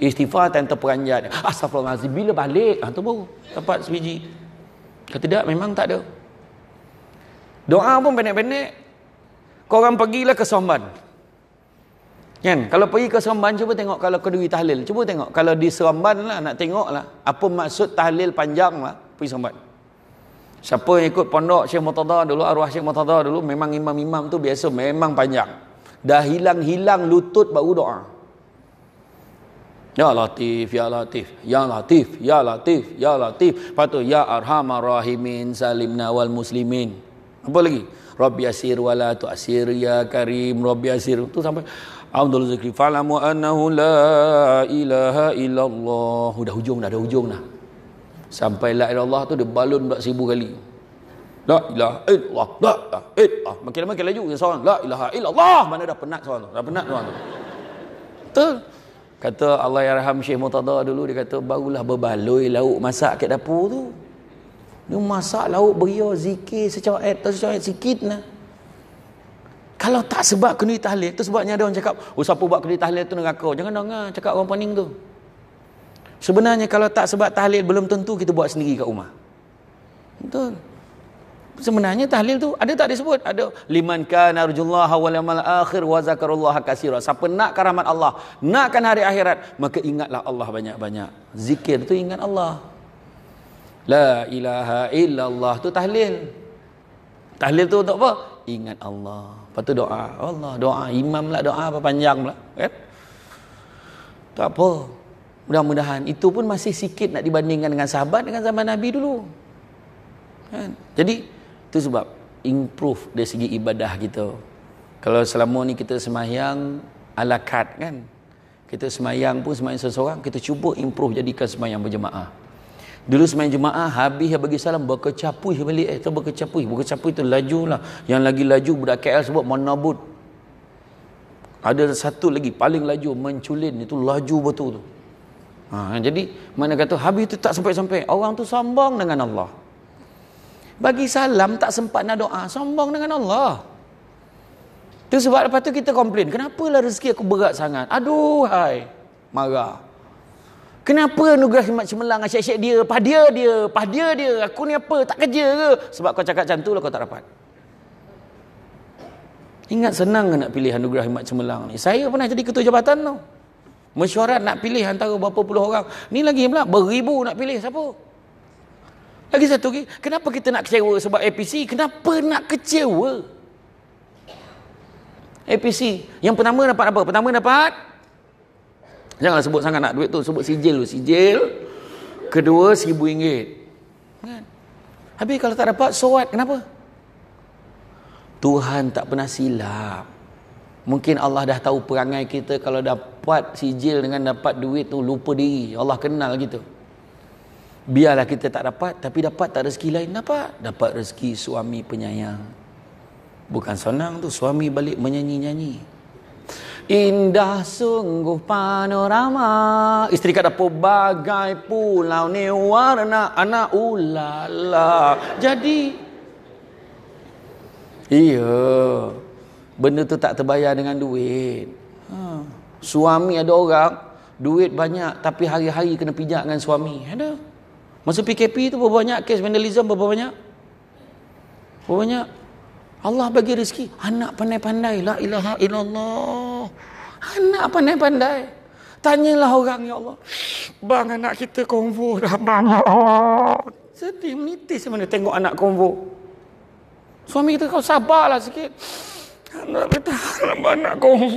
Istighfar dan terperanjat. Astagfirullahaladzim. Bila balik? Ha, tu baru. Tempat sebiji. Kalau tidak, memang tak ada. Doa pun pendek-pendek. Korang pergilah ke Somban. Kan? Kalau pergi ke Somban, cuba tengok kalau kedui tahlil. Cuba tengok. Kalau di Somban lah, nak tengok lah. Apa maksud tahlil panjang lah. Pergi Somban. Siapa yang ikut pondok Syekh Murtada dulu, arwah Syekh Murtada dulu, memang imam-imam tu biasa memang panjang. Dah hilang-hilang lutut baru doa. Ya Latif, Ya Latif, Ya Latif, Ya Latif, Ya Latif. Patu Ya Arhamar Rahimin, Salimna wal Muslimin. Apa lagi? Rabbi Asir wala tu Asir Ya Karim, Rabbi Asir. Tu sampai Alhamdulillah zikri fa'lamu annahu la ilaha illallah. Dah hujung dah, dah hujung dah. Sampai la Ilaha ilallah tu dia balun pula seribu kali. La ilaha illallah. La ilaha illallah. Makin-makin laju seorang. La ilaha illallah. Mana dah penat seorang tu. Dah penat seorang tu. Betul. Kata Allah Yarham Syekh Murtada dulu dia kata barulah berbaloi lauk masak kat dapur tu. Ni masak lauk beria zikir secara ayat tu secara ayat sikit nah. Kalau tak sebab kena tahlil tu sebabnya ada orang cakap, "Oh siapa buat kena tahlil tu kau Jangan dengar cakap orang pening tu. Sebenarnya kalau tak sebab tahlil belum tentu kita buat sendiri kat rumah. Betul sebenarnya tahlil tu ada tak disebut ada liman kana arjullaha wal yawmal akhir wa zakarullaha katsira siapa nak rahmat Allah nakkan hari akhirat maka ingatlah Allah banyak-banyak zikir tu ingat Allah la ilaha illallah tu tahlil tahlil tu untuk apa ingat Allah lepas tu doa Allah doa imam lah doa apa panjang pula kan tak apa mudah-mudahan itu pun masih sikit nak dibandingkan dengan sahabat dengan zaman nabi dulu Kan? Jadi itu sebab improve dari segi ibadah kita. Kalau selama ni kita semayang ala kad kan. Kita semayang pun semayang seseorang, kita cuba improve jadikan semayang berjemaah. Dulu semain jemaah habis yang bagi salam berkecapui balik eh tu berkecapui berkecapui laju lah. yang lagi laju budak KL sebut menabut ada satu lagi paling laju menculin itu laju betul tu ha, jadi mana kata habis tu tak sampai-sampai orang tu sambung dengan Allah bagi salam tak sempat nak doa sombong dengan Allah tu sebab lepas tu kita komplain kenapalah rezeki aku berat sangat aduh hai marah kenapa nugrah himat cemelang asyik-asyik dia pah dia dia pah dia dia aku ni apa tak kerja ke sebab kau cakap macam tu lah kau tak dapat ingat senang ke nak pilih anugerah himat cemelang ni saya pernah jadi ketua jabatan tu mesyuarat nak pilih antara berapa puluh orang ni lagi pula beribu nak pilih siapa lagi satu lagi, kenapa kita nak kecewa sebab APC? Kenapa nak kecewa? APC, yang pertama dapat apa? Pertama dapat, janganlah sebut sangat nak duit tu, sebut sijil tu, sijil. Kedua, RM1,000. Kan? Habis kalau tak dapat, so what? Kenapa? Tuhan tak pernah silap. Mungkin Allah dah tahu perangai kita kalau dapat sijil dengan dapat duit tu, lupa diri. Allah kenal Gitu. Biarlah kita tak dapat, tapi dapat tak rezeki lain dapat. Dapat rezeki suami penyayang. Bukan senang tu suami balik menyanyi-nyanyi. Indah sungguh panorama. Isteri kat dapur bagai pulau ni warna anak ulala. Jadi. Iya. Benda tu tak terbayar dengan duit. Ha. Suami ada orang. Duit banyak tapi hari-hari kena pijak dengan suami. Ada. Ada. Masa PKP tu berapa banyak kes vandalism berapa banyak? Berapa banyak? Allah bagi rezeki. Anak pandai-pandai. La ilaha illallah. Anak pandai-pandai. Tanyalah orang, Ya Allah. Bang, anak kita konvo dah bang. Sedih, menitis mana tengok anak konvo. Suami kita, kau sabarlah sikit. Anak kita, anak konvo.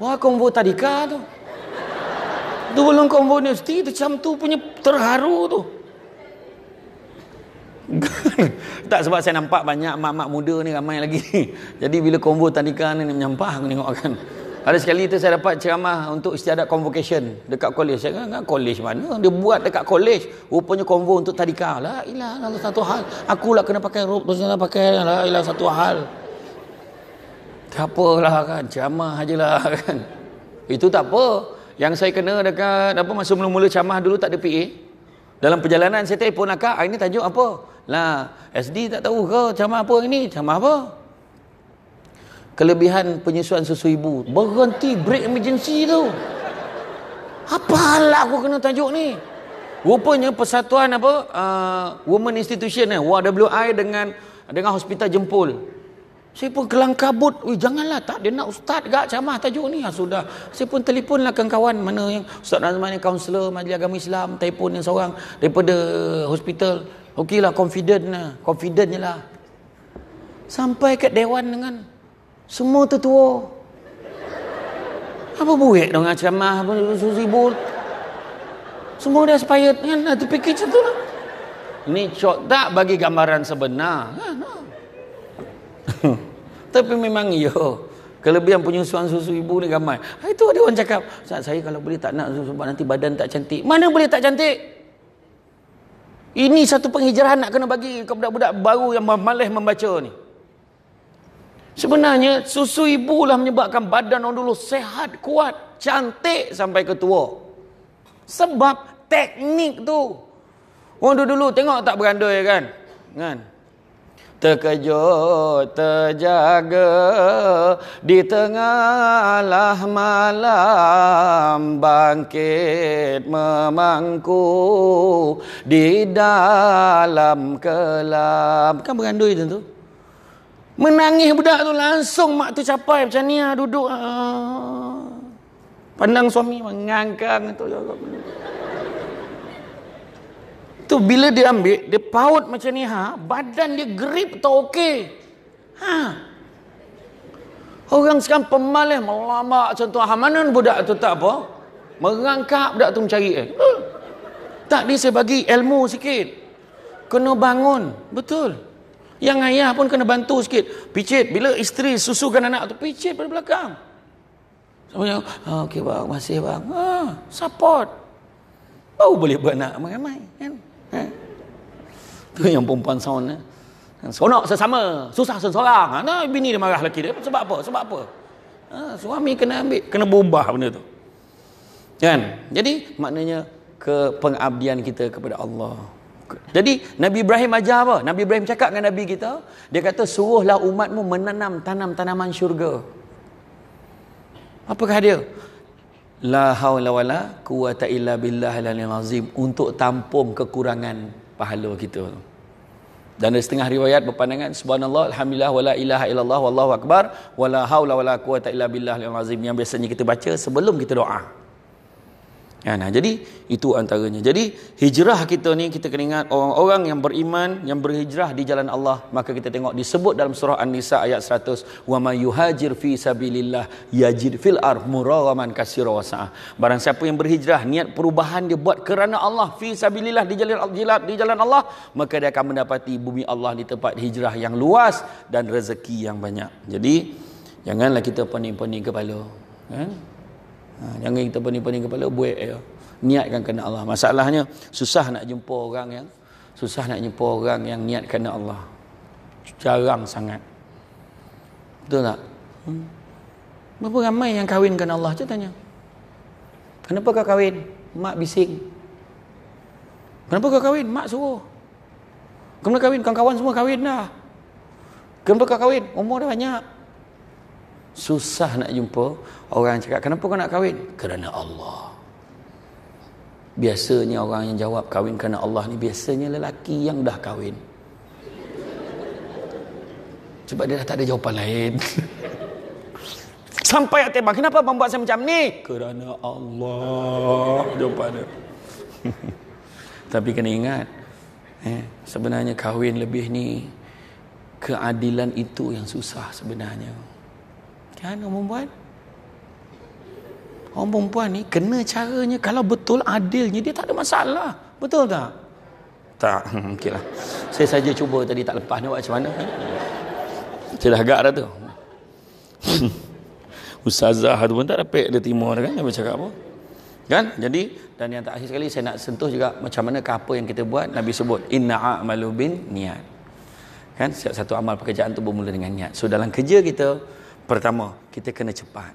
Wah, konvo tadika tu tu belum komponisti tu macam tu punya terharu tu tak sebab saya nampak banyak mak-mak muda ni ramai lagi jadi bila konvo tandika ni menyampah aku tengok kan ada sekali tu saya dapat ceramah untuk istiadat convocation dekat college saya kan college mana dia buat dekat college rupanya konvo untuk tandika la ilah kalau satu hal aku lah kena pakai rup terus lah pakai la ilah satu hal tak apalah kan ceramah lah kan itu tak apa yang saya kena dekat apa masa mula-mula camah dulu tak ada PA dalam perjalanan saya telefon akak ah, ini tajuk apa lah SD tak tahu ke camah apa ini camah apa kelebihan penyusuan susu ibu berhenti break emergency tu apalah aku kena tajuk ni rupanya persatuan apa uh, woman institution eh, WRI dengan dengan hospital jempol saya pun kelang kabut. Ui, janganlah tak. Dia nak ustaz gak ceramah tajuk ni. Ya, sudah. Saya pun telefonlah kawan-kawan mana yang Ustaz Nazman yang kaunselor Majlis Agama Islam. Telefon yang seorang daripada hospital. Okey lah, confident lah. Confident je lah. Sampai kat Dewan dengan semua tertua. Apa buik dengan ceramah pun sibuk. Semua dah aspired kan. Terfikir macam tu lah. Ni cok tak bagi gambaran sebenar. Kan, ha, ha. Tapi memang yo Kelebihan penyusuan susu ibu ni ramai. Ah, itu ada orang cakap. Saya kalau boleh tak nak susu sebab nanti badan tak cantik. Mana boleh tak cantik? Ini satu penghijrahan nak kena bagi ke budak-budak baru yang malas membaca ni. Sebenarnya susu ibu lah menyebabkan badan orang dulu sehat, kuat, cantik sampai ke tua. Sebab teknik tu. Orang dulu-dulu tengok tak berandoi kan? Kan? Terkejut terjaga di tengahlah malam bangkit memangku di dalam kelam. Kan berandui tu. Menangis budak tu langsung mak tu capai macam ni ah duduk ah. Pandang suami mengangkang tu. Tu bila dia ambil, dia paut macam ni ha, badan dia grip tak okey. Ha. Orang sekarang pemalih melamak macam tu. Ha, mana budak tu tak apa? Merangkap budak tu mencari eh. Tak ni saya bagi ilmu sikit. Kena bangun. Betul. Yang ayah pun kena bantu sikit. Picit bila isteri susukan anak tu picit pada belakang. Sama yang ah, okey bang, masih bang. Ha, support. Oh boleh beranak ramai-ramai kan. Itu ha? yang perempuan sound ni. Ha, Sonok sesama. Susah seseorang. Ha, nah, bini dia marah lelaki dia. Sebab apa? Sebab apa? Ha, suami kena ambil. Kena berubah benda tu. Kan? Jadi maknanya kepengabdian kita kepada Allah. Jadi Nabi Ibrahim ajar apa? Nabi Ibrahim cakap dengan Nabi kita. Dia kata suruhlah umatmu menanam tanam tanaman syurga. Apakah dia? la haula wala quwata illa billah alalim azim untuk tampung kekurangan pahala kita tu. Dan ada setengah riwayat berpandangan subhanallah alhamdulillah wala ilaha illallah wallahu akbar wala haula wala quwata illa billah alalim azim yang biasanya kita baca sebelum kita doa. Ya, nah, jadi itu antaranya. Jadi hijrah kita ni kita kena ingat orang-orang yang beriman yang berhijrah di jalan Allah maka kita tengok disebut dalam surah An-Nisa ayat 100 wa may yuhajir fi sabilillah yajid fil ar muraghaman katsira wa Barang siapa yang berhijrah niat perubahan dia buat kerana Allah fi sabilillah di jalan Allah di jalan Allah maka dia akan mendapati bumi Allah di tempat hijrah yang luas dan rezeki yang banyak. Jadi janganlah kita pening-pening kepala. Eh? Ha, jangan kita pening-pening kepala buat ya. niatkan kena Allah masalahnya susah nak jumpa orang yang susah nak jumpa orang yang niat kena Allah jarang sangat betul tak hmm? berapa ramai yang kahwin kena Allah saya tanya kenapa kau kahwin mak bising kenapa kau kahwin mak suruh kenapa kahwin kawan-kawan semua kahwin dah kenapa kau kahwin umur dah banyak Susah nak jumpa orang cakap kenapa kau nak kahwin? Kerana Allah. Biasanya orang yang jawab kahwin kerana Allah ni biasanya lelaki yang dah kahwin. Sebab dia dah tak ada jawapan lain. Sampai hati bang, kenapa abang buat saya macam ni? Kerana Allah. Jawapan dia. Tapi kena ingat, eh, sebenarnya kahwin lebih ni, keadilan itu yang susah sebenarnya. Kan orang perempuan? Orang perempuan ni kena caranya kalau betul adilnya dia tak ada masalah. Betul tak? Tak. Okey lah. Saya saja cuba tadi tak lepas ni buat macam mana. Saya dah agak dah tu. Ustazah tu pun tak dapat dia timur dah kan. Dia bercakap apa? Kan? Jadi dan yang terakhir sekali saya nak sentuh juga macam mana ke apa yang kita buat Nabi sebut inna a'malu bin niat. Kan? Setiap satu amal pekerjaan tu bermula dengan niat. So dalam kerja kita Pertama, kita kena cepat.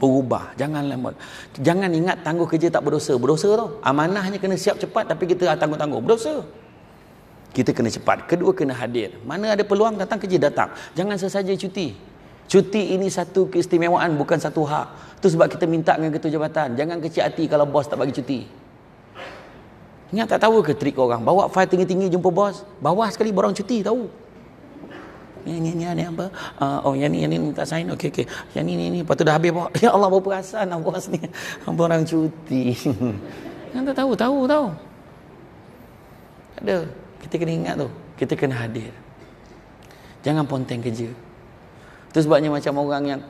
Berubah. Jangan lambat, Jangan ingat tangguh kerja tak berdosa. Berdosa tu. Amanahnya kena siap cepat tapi kita tangguh-tangguh. Berdosa. Kita kena cepat. Kedua, kena hadir. Mana ada peluang datang kerja, datang. Jangan sesaja cuti. Cuti ini satu keistimewaan, bukan satu hak. Itu sebab kita minta dengan ketua jabatan. Jangan kecil hati kalau bos tak bagi cuti. Ingat tak tahu ke trik orang? Bawa file tinggi-tinggi jumpa bos. Bawah sekali barang cuti, tahu. Ni ni ni ni apa? Uh, oh yang ni yang ni minta sign. Okey okey. Yang ni ni ni patut dah habis bos. Ya Allah berapa perasaan lah bos ni. Hamba orang cuti. Yang tak tahu tahu tahu. Ada. Kita kena ingat tu. Kita kena hadir. Jangan ponteng kerja. Itu sebabnya macam orang yang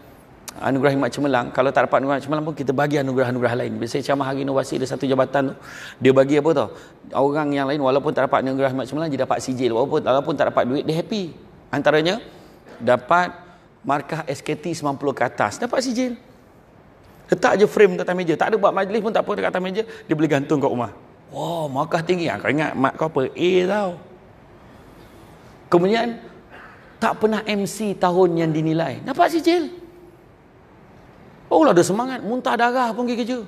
anugerah Imam Cemelang, kalau tak dapat anugerah Cemelang pun kita bagi anugerah-anugerah lain. Biasanya Cemah Hari Inovasi ada satu jabatan tu, dia bagi apa tau. Orang yang lain walaupun tak dapat anugerah Imam Cemelang, dia dapat sijil. Walaupun, walaupun tak dapat duit, dia happy. Antaranya dapat markah SKT 90 ke atas. Dapat sijil. Letak je frame dekat atas meja. Tak ada buat majlis pun tak apa dekat atas meja. Dia boleh gantung kat rumah. Wah, wow, markah tinggi. Ah, kau ingat mak kau apa? A tau. Kemudian, tak pernah MC tahun yang dinilai. Dapat sijil. Oh, lah ada semangat. Muntah darah pun pergi kerja.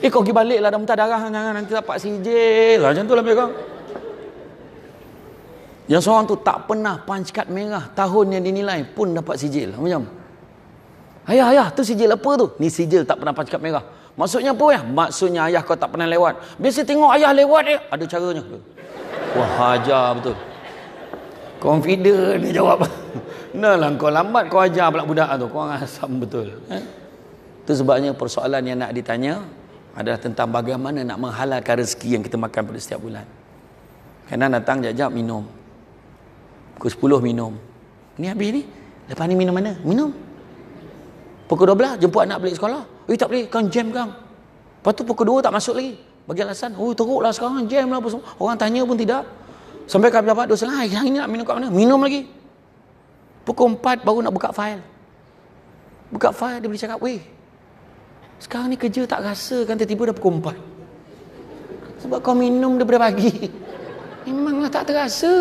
Eh, kau pergi balik Dah muntah darah. Nanti dapat sijil. Ah, macam tu lah, kau. Yang seorang tu tak pernah punch card merah tahun yang dinilai pun dapat sijil. Macam? Ayah, ayah, tu sijil apa tu? Ni sijil tak pernah punch card merah. Maksudnya apa ya? Maksudnya ayah kau tak pernah lewat. Biasa tengok ayah lewat dia, eh? ada caranya. Wah, hajar betul. Confident dia jawab. Nalah kau lambat kau ajar pula budak tu. Kau asam betul. Itu eh? sebabnya persoalan yang nak ditanya adalah tentang bagaimana nak menghalalkan rezeki yang kita makan pada setiap bulan. Kena datang jap-jap minum. Pukul 10 minum. Ni habis ni. Lepas ni minum mana? Minum. Pukul 12 jemput anak balik sekolah. Eh tak boleh, kan jam kan. Lepas tu pukul 2 tak masuk lagi. Bagi alasan, oh teruklah sekarang jam lah. Orang tanya pun tidak. Sampai kami dapat dosa lah. Yang ini nak minum kat mana? Minum lagi. Pukul 4 baru nak buka file. Buka file dia boleh cakap, weh. Sekarang ni kerja tak rasa kan tiba-tiba dah pukul 4. Sebab kau minum daripada pagi. Memanglah tak terasa.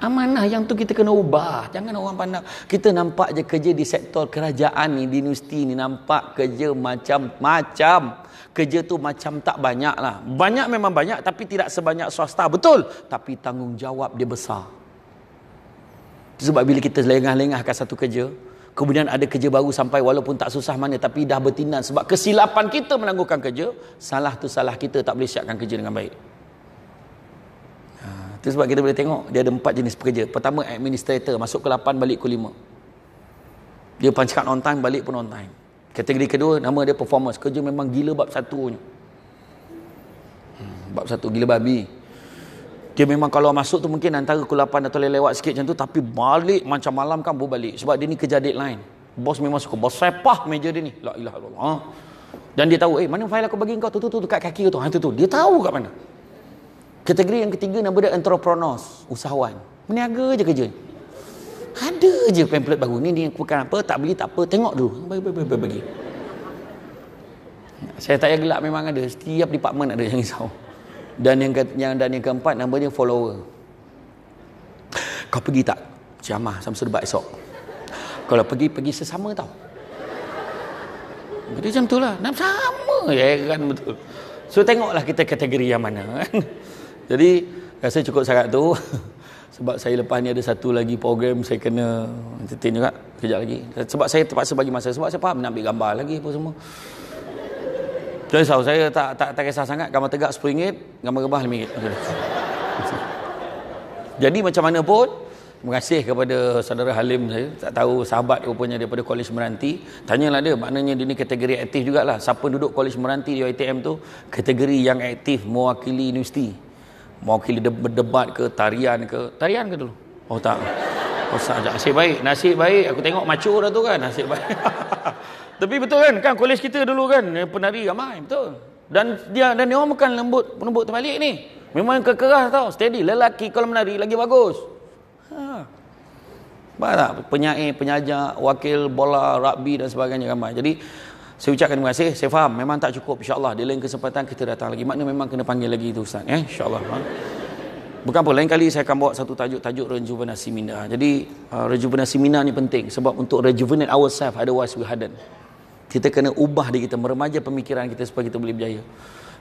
Amanah yang tu kita kena ubah. Jangan orang pandang. Kita nampak je kerja di sektor kerajaan ni, di universiti ni. Nampak kerja macam-macam. Kerja tu macam tak banyak lah. Banyak memang banyak tapi tidak sebanyak swasta. Betul. Tapi tanggungjawab dia besar. Sebab bila kita lengah-lengahkan satu kerja. Kemudian ada kerja baru sampai walaupun tak susah mana. Tapi dah bertindan sebab kesilapan kita menangguhkan kerja. Salah tu salah kita tak boleh siapkan kerja dengan baik. Itu sebab kita boleh tengok dia ada empat jenis pekerja. Pertama administrator masuk ke 8 balik ke 5. Dia pancak on time balik pun on time. Kategori kedua nama dia performance. Kerja memang gila bab satu ni. Hmm, bab satu gila babi. Dia memang kalau masuk tu mungkin antara ke 8 atau lewat, lewat sikit macam tu tapi balik macam malam kan baru balik sebab dia ni kerja deadline. Bos memang suka bos sepah meja dia ni. La ilaha illallah. Ha? Dan dia tahu, eh mana file aku bagi kau? Tu tu tu dekat kaki tu. Ha tu tu. Dia tahu kat mana. Kategori yang ketiga nama dia entrepreneurs, usahawan. Meniaga je kerja. Ada je pamphlet baru ni ni bukan apa, tak beli tak apa, tengok dulu. Bagi bagi bagi. bagi. Saya tak payah gelap memang ada. Setiap department ada yang risau. Dan yang, yang dan yang keempat nama dia follower. Kau pergi tak? Ciamah sama serbat esok. Kalau pergi pergi sesama tau. Jadi macam itulah. Sama ya kan betul. So tengoklah kita kategori yang mana. Kan. Jadi rasa cukup sangat tu sebab saya lepas ni ada satu lagi program saya kena entertain juga kejap lagi. Sebab saya terpaksa bagi masa sebab saya faham nak ambil gambar lagi apa semua. Jadi saya saya tak tak tak kisah sangat gambar tegak RM10, gambar rebah RM5. Jadi macam mana pun Terima kasih kepada saudara Halim saya Tak tahu sahabat rupanya daripada Kolej Meranti Tanyalah dia maknanya dia ni kategori aktif jugalah Siapa duduk Kolej Meranti di UITM tu Kategori yang aktif mewakili universiti mewakili debat ke tarian ke tarian ke dulu oh tak oh tak nasib baik nasib baik aku tengok macu dah tu kan nasib baik tapi betul kan kan kolej kita dulu kan penari ramai betul dan dia dan dia orang bukan lembut penumbuk terbalik ni memang kekeras tau steady lelaki kalau menari lagi bagus ha. Nampak tak? Penyair, penyajak, wakil bola, rugby dan sebagainya ramai. Jadi, saya ucapkan terima kasih saya faham memang tak cukup insyaallah di lain kesempatan kita datang lagi makna memang kena panggil lagi itu. ustaz eh insyaallah ha? bukan apa lain kali saya akan bawa satu tajuk-tajuk rejuvenasi minda jadi uh, rejuvenasi minda ni penting sebab untuk rejuvenate ourselves otherwise we harden kita kena ubah diri kita meremaja pemikiran kita supaya kita boleh berjaya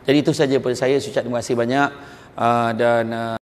jadi itu saja daripada saya saya ucap terima kasih banyak uh, dan uh,